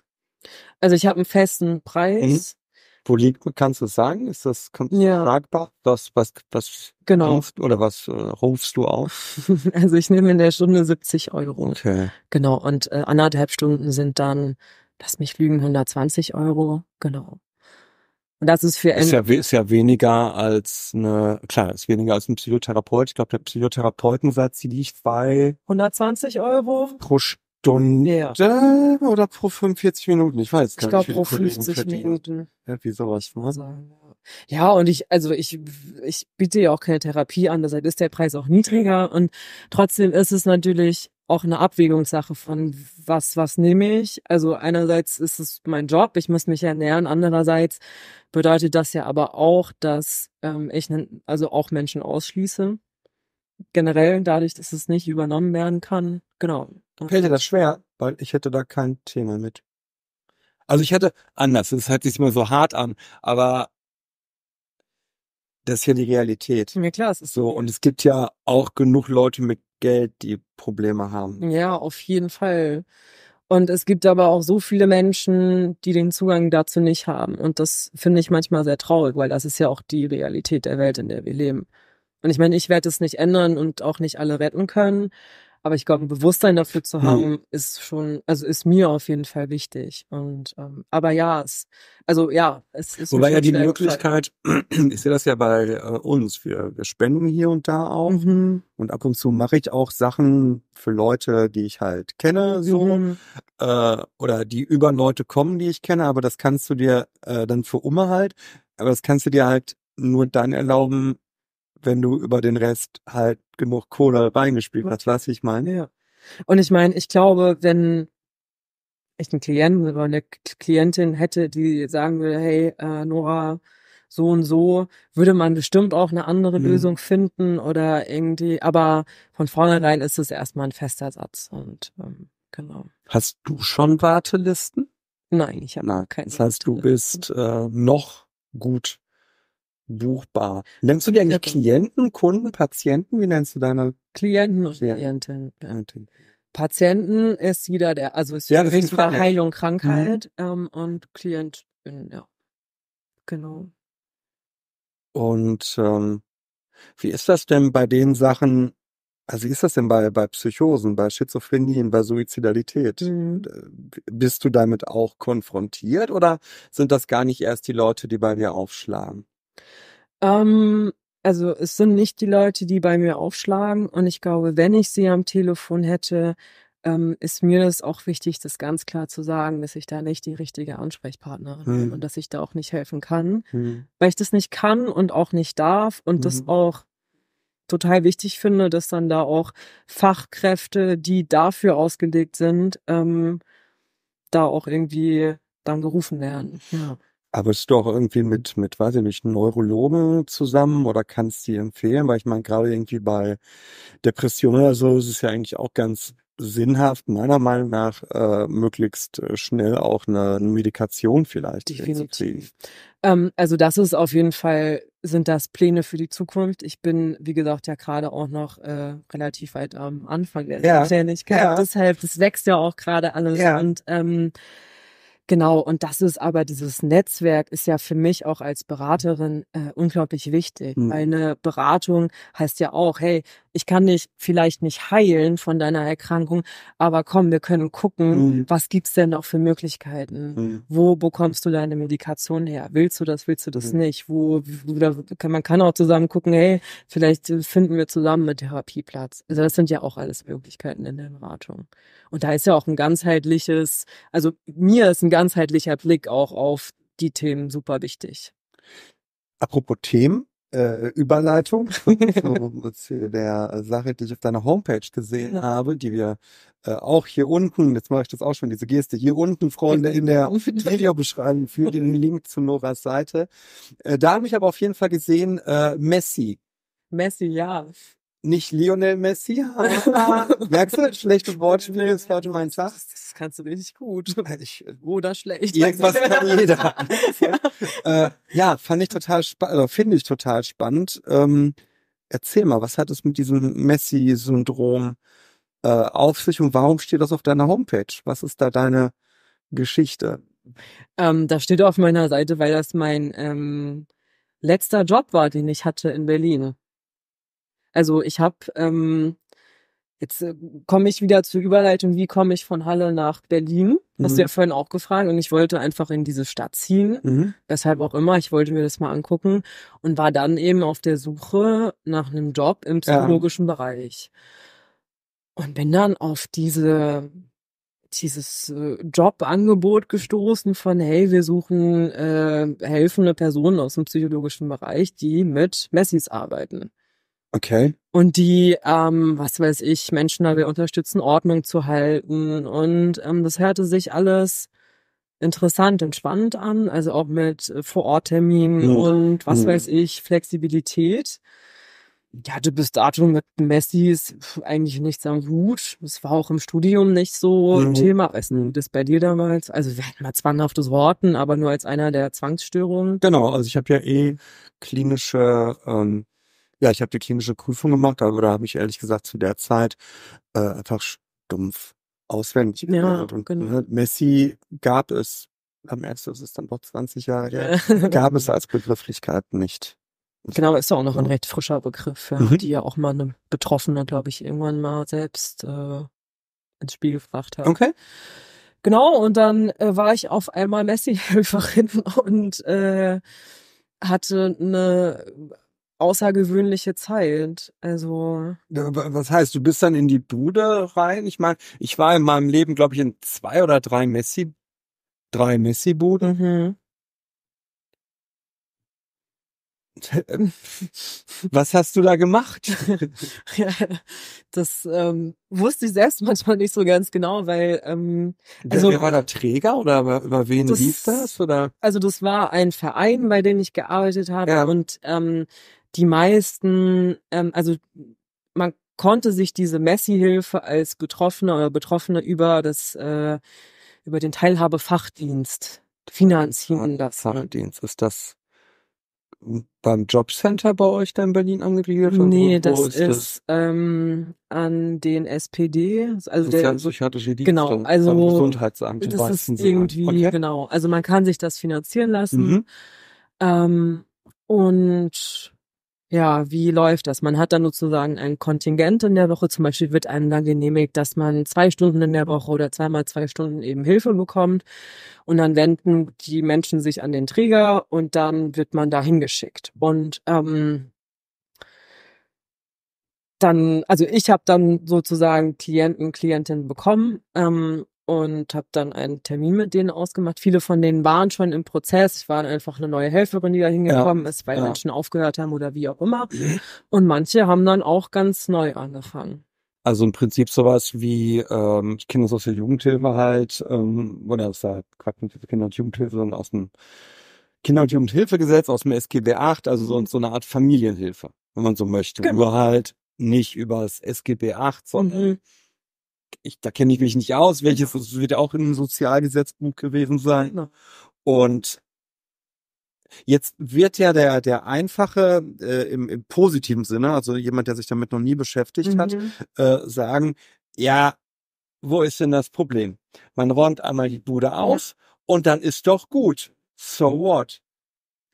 B: Also ich habe einen festen Preis.
A: Mhm. Wo liegt, kannst du sagen? Ist das ja. Was, was, was genau. rufst, oder was äh, rufst du auf?
B: also ich nehme in der Stunde 70 Euro. Okay. Genau. Und äh, anderthalb Stunden sind dann, lass mich lügen, 120 Euro. Genau.
A: Und das ist für ist ja, ist ja weniger als eine, klar, ist weniger als ein Psychotherapeut. Ich glaube, der Psychotherapeutensatz die liegt bei
B: 120 Euro
A: pro, Stunde ja. oder pro 45 Minuten? Ich weiß gar ich glaub, nicht. Ich glaube, pro 50 verdienen. Minuten. Irgendwie sowas. Ne? sagen.
B: Ja, und ich, also ich, ich biete ja auch keine Therapie an, deshalb ist der Preis auch niedriger und trotzdem ist es natürlich auch eine Abwägungssache von was, was nehme ich. Also einerseits ist es mein Job, ich muss mich ernähren, andererseits bedeutet das ja aber auch, dass ähm, ich also auch Menschen ausschließe. Generell dadurch, dass es nicht übernommen werden kann. Genau.
A: Fällt dir das schwer? Weil ich hätte da kein Thema mit. Also ich hätte anders, das hört sich immer so hart an, aber das ist ja die Realität. Mir klar, es ist so. Und es gibt ja auch genug Leute mit Geld, die Probleme haben.
B: Ja, auf jeden Fall. Und es gibt aber auch so viele Menschen, die den Zugang dazu nicht haben. Und das finde ich manchmal sehr traurig, weil das ist ja auch die Realität der Welt, in der wir leben. Und ich meine, ich werde es nicht ändern und auch nicht alle retten können. Aber ich glaube, ein Bewusstsein dafür zu haben, mhm. ist schon, also ist mir auf jeden Fall wichtig. Und ähm, aber ja, es, also ja, es ist. Wobei ja die Möglichkeit,
A: ich sehe das ja bei äh, uns, wir, wir spenden hier und da auch. Mhm. Und ab und zu mache ich auch Sachen für Leute, die ich halt kenne, so. Mhm. Äh, oder die über Leute kommen, die ich kenne, aber das kannst du dir äh, dann für Umme halt, aber das kannst du dir halt nur dann erlauben, wenn du über den Rest halt genug Kohle reingespielt hast, was ich meine. Ja.
B: Und ich meine, ich glaube, wenn ich einen Klienten oder eine Klientin hätte, die sagen würde, hey, äh, Nora, so und so, würde man bestimmt auch eine andere mhm. Lösung finden oder irgendwie, aber von vornherein ist es erstmal ein fester Satz und ähm, genau.
A: Hast du schon Wartelisten? Nein, ich habe keine. Das heißt, du bist äh, noch gut buchbar. Nennst du die eigentlich Klienten, Kunden, Patienten? Wie nennst du deine? Klienten und Klienten. Klienten. Patienten
B: ist wieder der, also ist ja, das Heilung, Krankheit mhm. ähm, und Klient, ja, genau.
A: Und ähm, wie ist das denn bei den Sachen, also wie ist das denn bei, bei Psychosen, bei Schizophrenien, bei Suizidalität? Mhm. Äh, bist du damit auch konfrontiert oder sind das gar nicht erst die Leute, die bei dir aufschlagen? Ähm, also es sind nicht
B: die Leute, die bei mir aufschlagen. Und ich glaube, wenn ich sie am Telefon hätte, ähm, ist mir das auch wichtig, das ganz klar zu sagen, dass ich da nicht die richtige Ansprechpartnerin hm. bin und dass ich da auch nicht helfen kann, hm. weil ich das nicht kann und auch nicht darf und hm. das mhm. auch total wichtig finde, dass dann da auch Fachkräfte, die dafür ausgelegt sind, ähm, da auch irgendwie dann gerufen werden. Ja.
A: Aber bist du auch irgendwie mit, mit, weiß ich nicht, Neurologen zusammen oder kannst die empfehlen? Weil ich meine, gerade irgendwie bei Depressionen oder so ist es ja eigentlich auch ganz sinnhaft, meiner Meinung nach, äh, möglichst äh, schnell auch eine, eine Medikation vielleicht Definitiv.
B: Ähm, also das ist auf jeden Fall, sind das Pläne für die Zukunft. Ich bin, wie gesagt, ja gerade auch noch äh, relativ weit am Anfang der ja. Selbstständigkeit. Ja. Deshalb, das wächst ja auch gerade alles. Ja. Und ähm, Genau, und das ist aber dieses Netzwerk ist ja für mich auch als Beraterin äh, unglaublich wichtig. Mhm. Eine Beratung heißt ja auch, hey, ich kann dich vielleicht nicht heilen von deiner Erkrankung, aber komm, wir können gucken, mhm. was gibt's denn noch für Möglichkeiten? Mhm. Wo bekommst du deine Medikation her? Willst du das, willst du das hm. nicht? Wo, wo kann, man kann auch zusammen gucken, hey, vielleicht äh, finden wir zusammen einen Therapieplatz. Also das sind ja auch alles Möglichkeiten in der Beratung. Und da ist ja auch ein ganzheitliches, also mir ist ein ganz ganzheitlicher Blick auch auf die
A: Themen super wichtig. Apropos Themen, äh, Überleitung zu der Sache, die ich auf deiner Homepage gesehen ja. Genau. habe, die wir äh, auch hier unten, jetzt mache ich das auch schon, diese Geste, hier unten, Freunde, in der genau. Videobeschreibung für den Link zu Noras Seite. Äh, da habe ich aber auf jeden Fall gesehen, äh, Messi. Messi, ja nicht Lionel Messi. Merkst du, schlechte schlechtes du ist heute mein Tag. Das kannst du richtig gut. Also ich, äh,
B: Oder schlecht. Irgendwas kann jeder.
A: äh, ja, fand ich total spannend, also finde ich total spannend. Ähm, erzähl mal, was hat es mit diesem Messi-Syndrom äh, auf sich und warum steht das auf deiner Homepage? Was ist da deine Geschichte?
B: Ähm, das steht auf meiner Seite, weil das mein ähm, letzter Job war, den ich hatte in Berlin. Also ich habe ähm, Jetzt äh, komme ich wieder zur Überleitung, wie komme ich von Halle nach Berlin? Hast du ja mhm. vorhin auch gefragt. Und ich wollte einfach in diese Stadt ziehen. Mhm. Weshalb auch immer. Ich wollte mir das mal angucken und war dann eben auf der Suche nach einem Job im psychologischen ja. Bereich. Und bin dann auf diese, dieses äh, Jobangebot gestoßen von, hey, wir suchen äh, helfende Personen aus dem psychologischen Bereich, die mit Messis arbeiten. Okay. Und die, ähm, was weiß ich, Menschen dabei unterstützen, Ordnung zu halten. Und ähm, das hörte sich alles interessant und spannend an, also auch mit vor äh, Vorortterminen oh. und was oh. weiß ich, Flexibilität. Ja, du bist dato mit Messis eigentlich nichts am Hut. Das war auch im Studium nicht so oh. ein Thema. Weiß nicht, das bei dir damals. Also wir hatten mal zwanghaftes Worten, aber nur als einer der
A: Zwangsstörungen. Genau, also ich habe ja eh klinische ähm, ja, ich habe die klinische Prüfung gemacht, aber da habe ich ehrlich gesagt zu der Zeit äh, einfach stumpf auswendig ja, und, genau. Ne, Messi gab es, am ersten ist es dann doch 20 Jahre her, gab es als Begrifflichkeit nicht.
B: Genau, ist ja auch noch ein ne? recht frischer Begriff, ja, mhm. die ja auch mal eine Betroffene, glaube ich, irgendwann mal selbst äh, ins Spiel gebracht hat. Okay. Genau, und dann äh, war ich auf einmal Messi-Helferin und äh, hatte eine außergewöhnliche Zeit.
A: Also. Was heißt, du bist dann in die Bude rein? Ich meine, ich war in meinem Leben, glaube ich, in zwei oder drei Messi, drei Messi-Buden. Mhm. Was hast du da gemacht?
B: ja, das ähm, wusste ich selbst manchmal nicht so ganz genau, weil ähm, also wer war da
A: Träger oder über, über wen das, lief
B: das oder? Also das war ein Verein, bei dem ich gearbeitet habe ja. und ähm, die meisten, ähm, also man konnte sich diese Messi-Hilfe als Getroffene oder Betroffene über das äh, über den Teilhabefachdienst
A: finanzieren lassen. Fachdienst ist das beim Jobcenter bei euch da in Berlin angegliedert? Nee, wo, das, wo ist das ist,
B: Ähm, an den SPD, also der ja psychiatrische Dienst genau, also Gesundheitsamt. Das ist irgendwie okay. genau. Also man kann sich das finanzieren lassen. Mhm. Ähm, und ja, wie läuft das? Man hat dann sozusagen ein Kontingent in der Woche. Zum Beispiel wird einem dann genehmigt, dass man zwei Stunden in der Woche oder zweimal zwei Stunden eben Hilfe bekommt. Und dann wenden die Menschen sich an den Träger und dann wird man da hingeschickt. Und ähm, dann, also ich habe dann sozusagen Klienten, Klientinnen bekommen ähm, und habe dann einen Termin mit denen ausgemacht. Viele von denen waren schon im Prozess. Ich war einfach eine neue Helferin, die da hingekommen ja, ist, weil ja. Menschen aufgehört haben oder wie auch immer. Mhm. Und manche haben dann auch ganz neu angefangen.
A: Also im Prinzip sowas wie, ähm, ich kenne das aus der Jugendhilfe halt, ähm, oder aus der Quatsch, Kinder- und Jugendhilfe, sondern aus dem Kinder- und Jugendhilfegesetz, aus dem SGB 8, also so, mhm. so eine Art Familienhilfe, wenn man so möchte. Genau. Nur halt nicht über das SGB 8, sondern mhm ich, da kenne ich mich nicht aus, welches wird auch in einem Sozialgesetzbuch gewesen sein. Ne? Und Jetzt wird ja der, der einfache, äh, im, im positiven Sinne, also jemand, der sich damit noch nie beschäftigt mhm. hat, äh, sagen, ja, wo ist denn das Problem? Man räumt einmal die Bude aus ja. und dann ist doch gut. So what?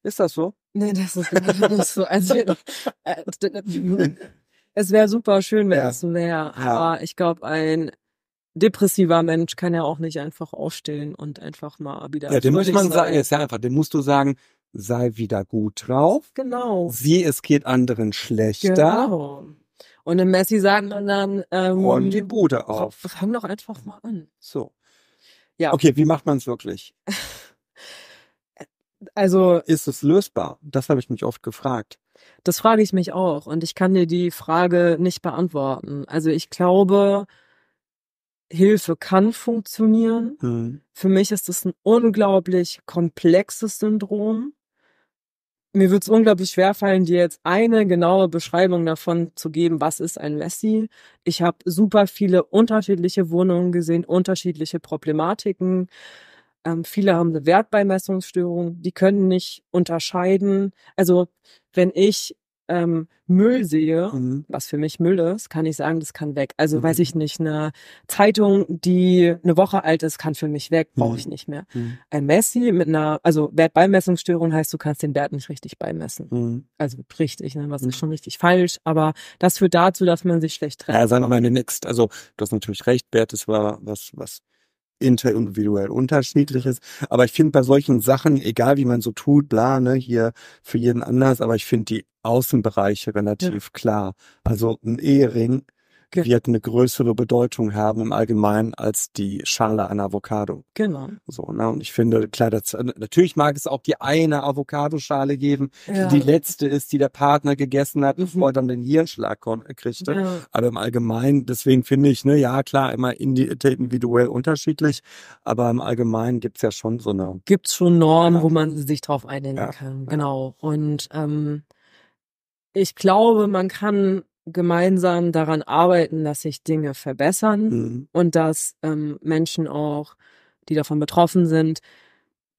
A: Ist das so?
B: Nee, das ist, das genau ist so. Also, äh, Es wäre super schön, wenn ja. es mehr. Aber ich glaube, ein depressiver Mensch kann ja auch nicht einfach aufstehen und einfach mal wieder. Ja, dem muss man sagen, ist ja
A: einfach, dem musst du sagen, sei wieder gut drauf. Genau. Sieh, es geht anderen schlechter. Genau.
B: Und im Messi sagt man dann, ähm, räum die Bude auf. Fang doch einfach mal
A: an. So. Ja. Okay, wie macht man es wirklich? also. Ist es lösbar? Das habe ich mich oft gefragt. Das frage ich mich auch und ich kann dir
B: die Frage nicht beantworten. Also ich glaube, Hilfe kann funktionieren. Mhm. Für mich ist das ein unglaublich komplexes Syndrom. Mir wird es unglaublich schwer fallen, dir jetzt eine genaue Beschreibung davon zu geben, was ist ein Messi. Ich habe super viele unterschiedliche Wohnungen gesehen, unterschiedliche Problematiken. Ähm, viele haben eine Wertbeimessungsstörung, die können nicht unterscheiden. Also wenn ich ähm, Müll sehe, mhm. was für mich Müll ist, kann ich sagen, das kann weg. Also mhm. weiß ich nicht, eine Zeitung, die eine Woche alt ist, kann für mich weg, brauche ich mhm. nicht mehr. Mhm. Ein Messi mit einer, also Wertbeimessungsstörung heißt, du kannst den Wert nicht richtig beimessen. Mhm. Also richtig, ne? was mhm. ist schon richtig falsch, aber das führt dazu, dass man sich schlecht trennt. Ja, sagen wir
A: mal nichts. Also du hast natürlich recht, Wert ist was, was interindividuell unterschiedlich ist. Aber ich finde bei solchen Sachen, egal wie man so tut, bla, ne, hier für jeden anders, aber ich finde die Außenbereiche relativ ja. klar. Also ein Ehering wird eine größere Bedeutung haben im Allgemeinen als die Schale einer Avocado. Genau. So, ne? Und ich finde, klar, das, äh, natürlich mag es auch die eine Avocadoschale geben, ja. die letzte ist, die der Partner gegessen hat, mhm. bevor er dann den Hirnschlag äh, kriegte. Ja. Aber im Allgemeinen, deswegen finde ich, ne, ja, klar, immer individuell unterschiedlich, aber im Allgemeinen gibt es ja schon so eine. Gibt es schon Normen, ja. wo man sich
B: drauf einhängen ja. kann. Genau. Und ähm, ich glaube, man kann gemeinsam daran arbeiten, dass sich Dinge verbessern mhm. und dass ähm, Menschen auch, die davon betroffen sind,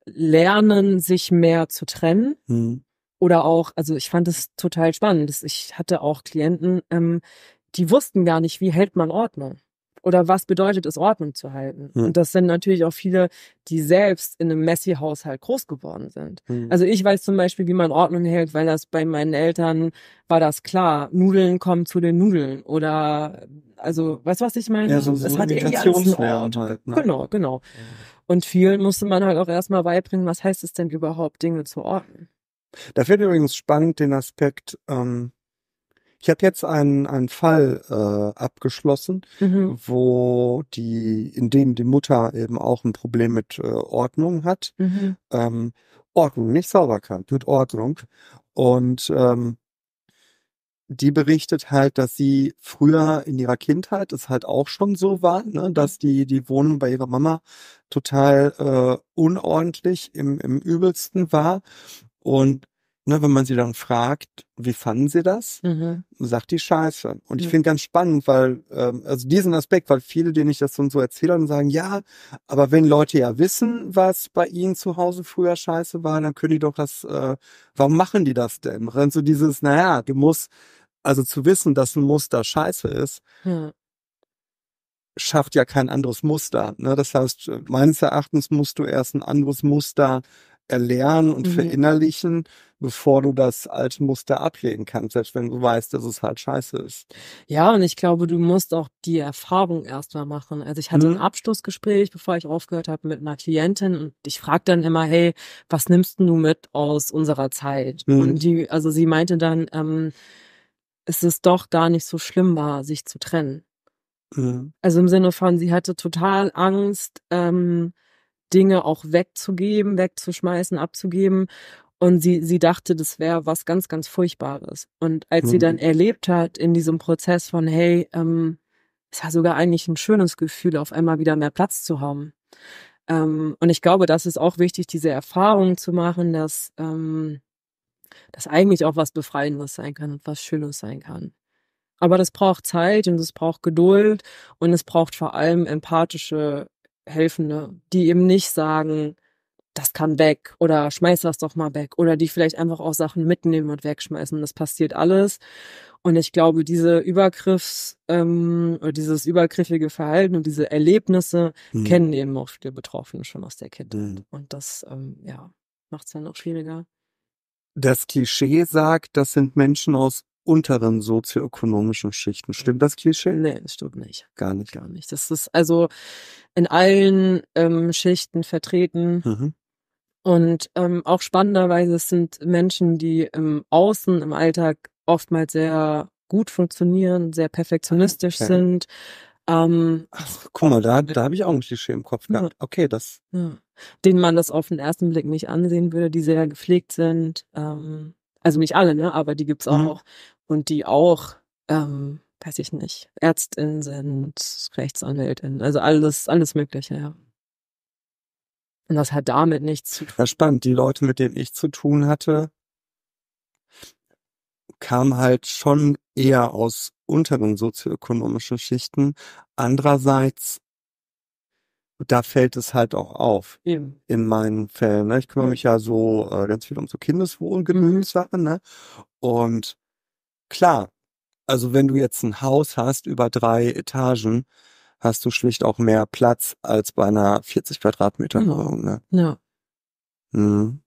B: lernen, sich mehr zu trennen. Mhm. Oder auch, also ich fand es total spannend. Ich hatte auch Klienten, ähm, die wussten gar nicht, wie hält man Ordnung. Oder was bedeutet es, Ordnung zu halten? Mhm. Und das sind natürlich auch viele, die selbst in einem Messi-Haushalt groß geworden sind. Mhm. Also ich weiß zum Beispiel, wie man Ordnung hält, weil das bei meinen Eltern war das klar. Nudeln kommen zu den Nudeln. Oder, also, weißt du, was ich meine? Ja, so, so hat irgendwie halt, ne? Genau, genau. Und vielen musste man halt auch erstmal beibringen, was heißt es denn überhaupt,
A: Dinge zu ordnen. Da fällt übrigens spannend den Aspekt, ähm, ich habe jetzt einen, einen Fall äh, abgeschlossen, mhm. wo die, in dem die Mutter eben auch ein Problem mit äh, Ordnung hat. Mhm. Ähm, Ordnung, nicht Sauberkeit, mit Ordnung. Und ähm, die berichtet halt, dass sie früher in ihrer Kindheit es halt auch schon so war, ne, mhm. dass die, die Wohnung bei ihrer Mama total äh, unordentlich im, im übelsten war. Und ne, wenn man sie dann fragt, wie fanden sie das, mhm. sagt die Scheiße. Und ich mhm. finde ganz spannend, weil, ähm, also diesen Aspekt, weil viele, denen ich das so, und so erzähle, dann sagen, ja, aber wenn Leute ja wissen, was bei ihnen zu Hause früher Scheiße war, dann können die doch das, äh, warum machen die das denn? Und so dieses, naja, du musst, also zu wissen, dass ein Muster Scheiße ist, mhm. schafft ja kein anderes Muster. Ne? Das heißt, meines Erachtens musst du erst ein anderes Muster erlernen und mhm. verinnerlichen, bevor du das alte Muster ablegen kannst, selbst wenn du weißt, dass es halt scheiße ist.
B: Ja, und ich glaube, du musst auch die Erfahrung erstmal machen. Also ich hatte mhm. ein Abschlussgespräch, bevor ich aufgehört habe, mit einer Klientin und ich frage dann immer, hey, was nimmst du mit aus unserer Zeit? Mhm. Und die, also sie meinte dann, ähm, es ist doch gar nicht so schlimm war, sich zu trennen. Mhm. Also im Sinne von, sie hatte total Angst, ähm, Dinge auch wegzugeben, wegzuschmeißen, abzugeben. Und sie, sie dachte, das wäre was ganz, ganz Furchtbares. Und als mhm. sie dann erlebt hat in diesem Prozess von, hey, ähm, es war sogar eigentlich ein schönes Gefühl, auf einmal wieder mehr Platz zu haben. Ähm, und ich glaube, das ist auch wichtig, diese Erfahrung zu machen, dass ähm, das eigentlich auch was Befreiendes sein kann und was Schönes sein kann. Aber das braucht Zeit und es braucht Geduld und es braucht vor allem empathische Helfende, ne? die eben nicht sagen, das kann weg oder schmeiß das doch mal weg oder die vielleicht einfach auch Sachen mitnehmen und wegschmeißen. Das passiert alles. Und ich glaube, diese Übergriffs ähm, oder dieses übergriffige Verhalten und diese Erlebnisse hm. kennen eben auch viele Betroffene schon aus der Kindheit. Hm. Und das ähm, ja, macht es dann noch schwieriger.
A: Das Klischee sagt, das sind Menschen aus unteren sozioökonomischen Schichten. Stimmt das Klischee? Nee, das stimmt nicht. Gar nicht. Gar nicht. Das ist also
B: in allen ähm, Schichten vertreten. Mhm. Und ähm, auch spannenderweise es sind Menschen, die im Außen, im Alltag oftmals sehr gut funktionieren, sehr perfektionistisch okay. sind. Ähm, Ach,
A: guck mal, da, da habe ich auch ein Klischee im Kopf gehabt. Ja. Okay, das.
B: Ja. Den man das auf den ersten Blick nicht ansehen würde, die sehr gepflegt sind. Ähm, also nicht alle, ne? aber die gibt es mhm. auch. Mhm und die auch, ähm, weiß ich nicht, Ärztin sind, Rechtsanwältin, also alles, alles Mögliche, ja. Und das hat damit nichts zu tun.
A: Ja, spannend. Die Leute, mit denen ich zu tun hatte, kamen halt schon eher aus unteren sozioökonomischen Schichten. Andererseits, da fällt es halt auch auf. Eben. In meinen Fällen. Ne? Ich kümmere mich ja so äh, ganz viel um so Kindeswohl, Kindeswohlgemütssachen. Ne? Und Klar, also wenn du jetzt ein Haus hast über drei Etagen, hast du schlicht auch mehr Platz als bei einer 40 Quadratmeter ja. Wohnung. Ne? Ja. Mhm.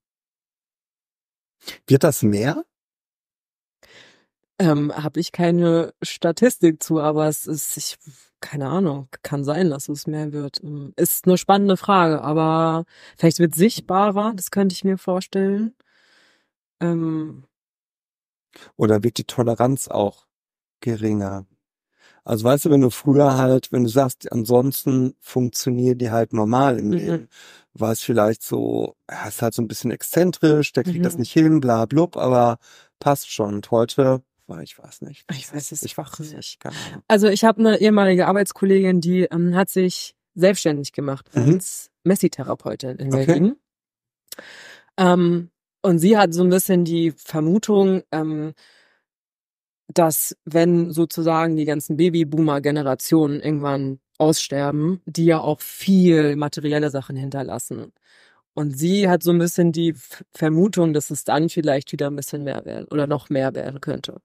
A: Wird das mehr?
B: Ähm, Habe ich keine Statistik zu, aber es ist, ich, keine Ahnung, kann sein, dass es mehr wird. Ähm, ist eine spannende Frage, aber vielleicht wird sichtbarer, das könnte ich mir vorstellen. Ähm,
A: oder wird die Toleranz auch geringer? Also weißt du, wenn du früher halt, wenn du sagst, ansonsten funktionieren die halt normal im mhm. Leben, war es vielleicht so, er ist halt so ein bisschen exzentrisch, der kriegt mhm. das nicht hin, bla blub, aber passt schon. Und heute war ich weiß nicht. Ich weiß es ich weiß nicht. nicht.
B: Also ich habe eine ehemalige Arbeitskollegin, die ähm, hat sich selbstständig gemacht mhm. als Messi-Therapeutin in Berlin. Okay. Ähm, und sie hat so ein bisschen die Vermutung, ähm, dass wenn sozusagen die ganzen Babyboomer-Generationen irgendwann aussterben, die ja auch viel materielle Sachen hinterlassen. Und sie hat so ein bisschen die Vermutung, dass es dann vielleicht wieder ein bisschen mehr werden oder noch mehr werden könnte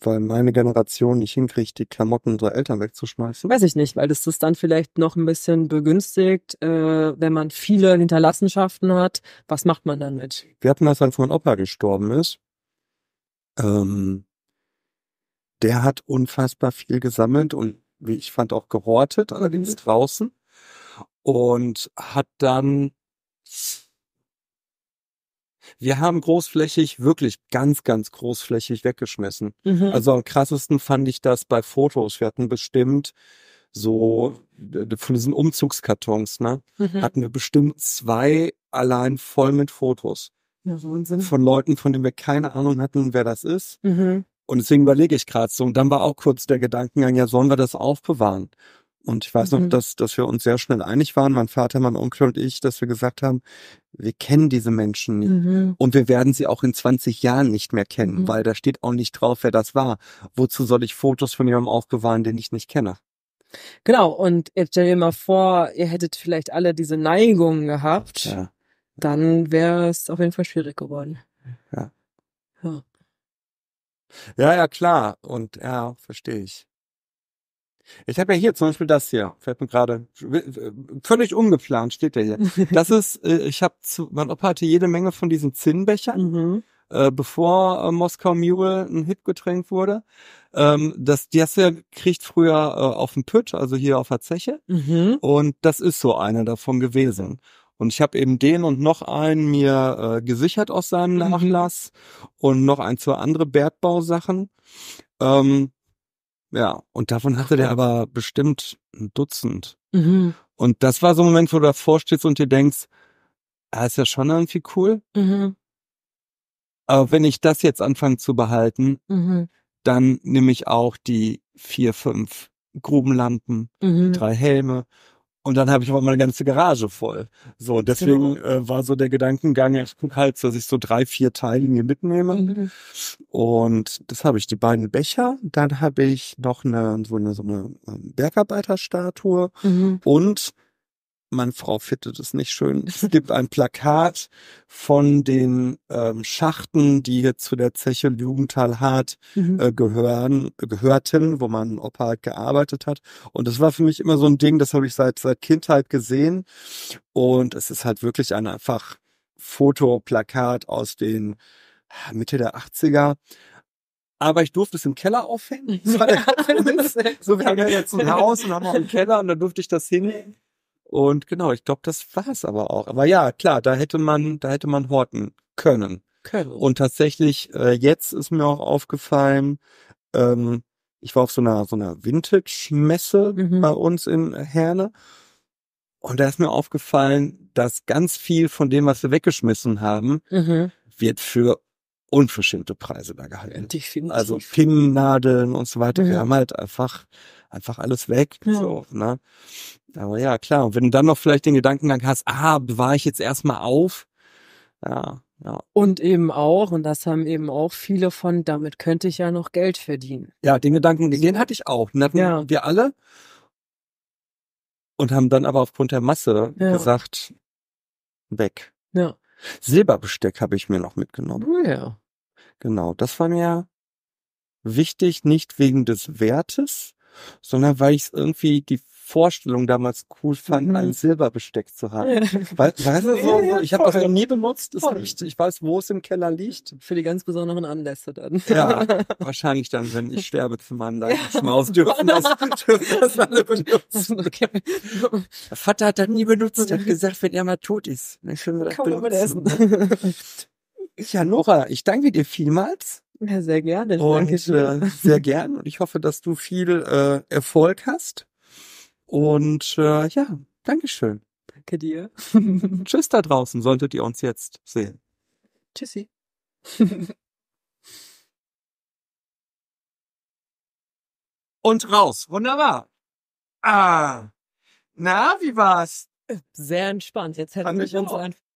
A: weil meine Generation nicht hinkriegt, die Klamotten unserer Eltern wegzuschmeißen?
B: Weiß ich nicht, weil das das dann vielleicht noch ein bisschen begünstigt, äh, wenn man viele Hinterlassenschaften hat. Was macht man dann mit?
A: Wir hatten, als mein Opa gestorben ist, ähm, der hat unfassbar viel gesammelt und wie ich fand auch gehortet, allerdings draußen und hat dann wir haben großflächig, wirklich ganz, ganz großflächig weggeschmissen. Mhm. Also am krassesten fand ich das bei Fotos. Wir hatten bestimmt so von diesen Umzugskartons, ne? Mhm. Hatten wir bestimmt zwei allein voll mit Fotos. Ja, Wahnsinn. Von Leuten, von denen wir keine Ahnung hatten, wer das ist. Mhm. Und deswegen überlege ich gerade so. Und dann war auch kurz der Gedankengang, ja, sollen wir das aufbewahren? Und ich weiß noch, mhm. dass, dass wir uns sehr schnell einig waren, mein Vater, mein Onkel und ich, dass wir gesagt haben, wir kennen diese Menschen nicht. Mhm. Und wir werden sie auch in 20 Jahren nicht mehr kennen, mhm. weil da steht auch nicht drauf, wer das war. Wozu soll ich Fotos von jemandem aufbewahren, den ich nicht kenne?
B: Genau, und jetzt stell dir mal vor, ihr hättet vielleicht alle diese Neigungen gehabt, ja. dann wäre es auf jeden Fall schwierig geworden. Ja. Ja,
A: ja, ja klar. Und ja, verstehe ich. Ich habe ja hier zum Beispiel das hier, fällt mir gerade völlig ungeplant steht der hier. Das ist, äh, ich habe, mein Opa hatte jede Menge von diesen Zinnbechern. Mhm. Äh, bevor äh, Moskau Mule ein Hit getränkt wurde. Ähm, das, du ja kriegt früher äh, auf dem Pütt, also hier auf der Zeche. Mhm. Und das ist so einer davon gewesen. Und ich habe eben den und noch einen mir äh, gesichert aus seinem mhm. Nachlass mhm. und noch ein, zwei andere Bergbausachen. Ähm, ja, und davon hatte der aber bestimmt ein Dutzend. Mhm. Und das war so ein Moment, wo du davor stehst und dir denkst, er ah, ist ja schon irgendwie cool. Mhm. Aber wenn ich das jetzt anfange zu behalten, mhm. dann nehme ich auch die vier, fünf Grubenlampen, die mhm. drei Helme und dann habe ich aber meine ganze Garage voll. So, und genau. deswegen genau. äh, war so der Gedankengang, ich gucke halt, dass ich so drei, vier Teile mir mitnehme. Mhm. Und das habe ich, die beiden Becher. Dann habe ich noch eine, so eine, so eine ähm, Bergarbeiterstatue mhm. und meine Frau findet es nicht schön. Es gibt ein Plakat von den ähm, Schachten, die hier zu der Zeche Jugendtal Hart mhm. äh, gehören, gehörten, wo mein Opa halt gearbeitet hat. Und das war für mich immer so ein Ding, das habe ich seit, seit Kindheit gesehen. Und es ist halt wirklich ein einfach Fotoplakat aus den ah, Mitte der 80er aber ich durfte es im Keller aufhängen. Das war der so, wir haben ja jetzt ein Haus und haben auch einen Keller und da durfte ich das hin und genau, ich glaube, das war es aber auch. Aber ja, klar, da hätte man, mhm. da hätte man horten können. Können. Und tatsächlich, äh, jetzt ist mir auch aufgefallen, ähm, ich war auf so einer, so einer Vintage-Messe mhm. bei uns in Herne. Und da ist mir aufgefallen, dass ganz viel von dem, was wir weggeschmissen haben, mhm. wird für unverschämte Preise da gehalten. also Pinnnadeln und so weiter. Ja. Wir haben halt einfach, einfach alles weg. Ja. So, ne? Aber ja, klar. Und wenn du dann noch vielleicht den Gedankengang hast, ah, bewahre ich jetzt erstmal auf. Ja, ja.
B: Und eben auch, und das haben eben auch
A: viele von, damit könnte ich ja noch Geld verdienen. Ja, den Gedanken, den hatte ich auch. Den hatten ja. wir alle. Und haben dann aber aufgrund der Masse ja. gesagt, weg. Ja. Silberbesteck habe ich mir noch mitgenommen. Oh ja. Genau, das war mir wichtig, nicht wegen des Wertes, sondern weil ich es irgendwie die Vorstellung damals cool fand, mhm. ein Silberbesteck zu haben. Ja. weißt du, so, ja, ich habe das noch nie benutzt, das nicht, ich weiß, wo es im Keller liegt. Für die ganz besonderen Anlässe dann. Ja, wahrscheinlich dann, wenn ich sterbe zu meinem Leichenschmaus, dürfen das, dürfen das alle benutzen. Okay. Der Vater hat das nie benutzt, Er hat gesagt, wenn er mal tot ist, dann können wir das Kaum benutzen. Ja, Nora, ich danke dir vielmals. Ja, sehr gerne. Und, Dankeschön. Äh, sehr gern. Und ich hoffe, dass du viel äh, Erfolg hast und äh, ja, Dankeschön.
B: Danke dir.
A: Tschüss da draußen, solltet ihr uns jetzt sehen.
B: Tschüssi.
A: Und raus. Wunderbar. Ah. Na,
B: wie war's? Äh, sehr entspannt. Jetzt hätten wir uns einfach.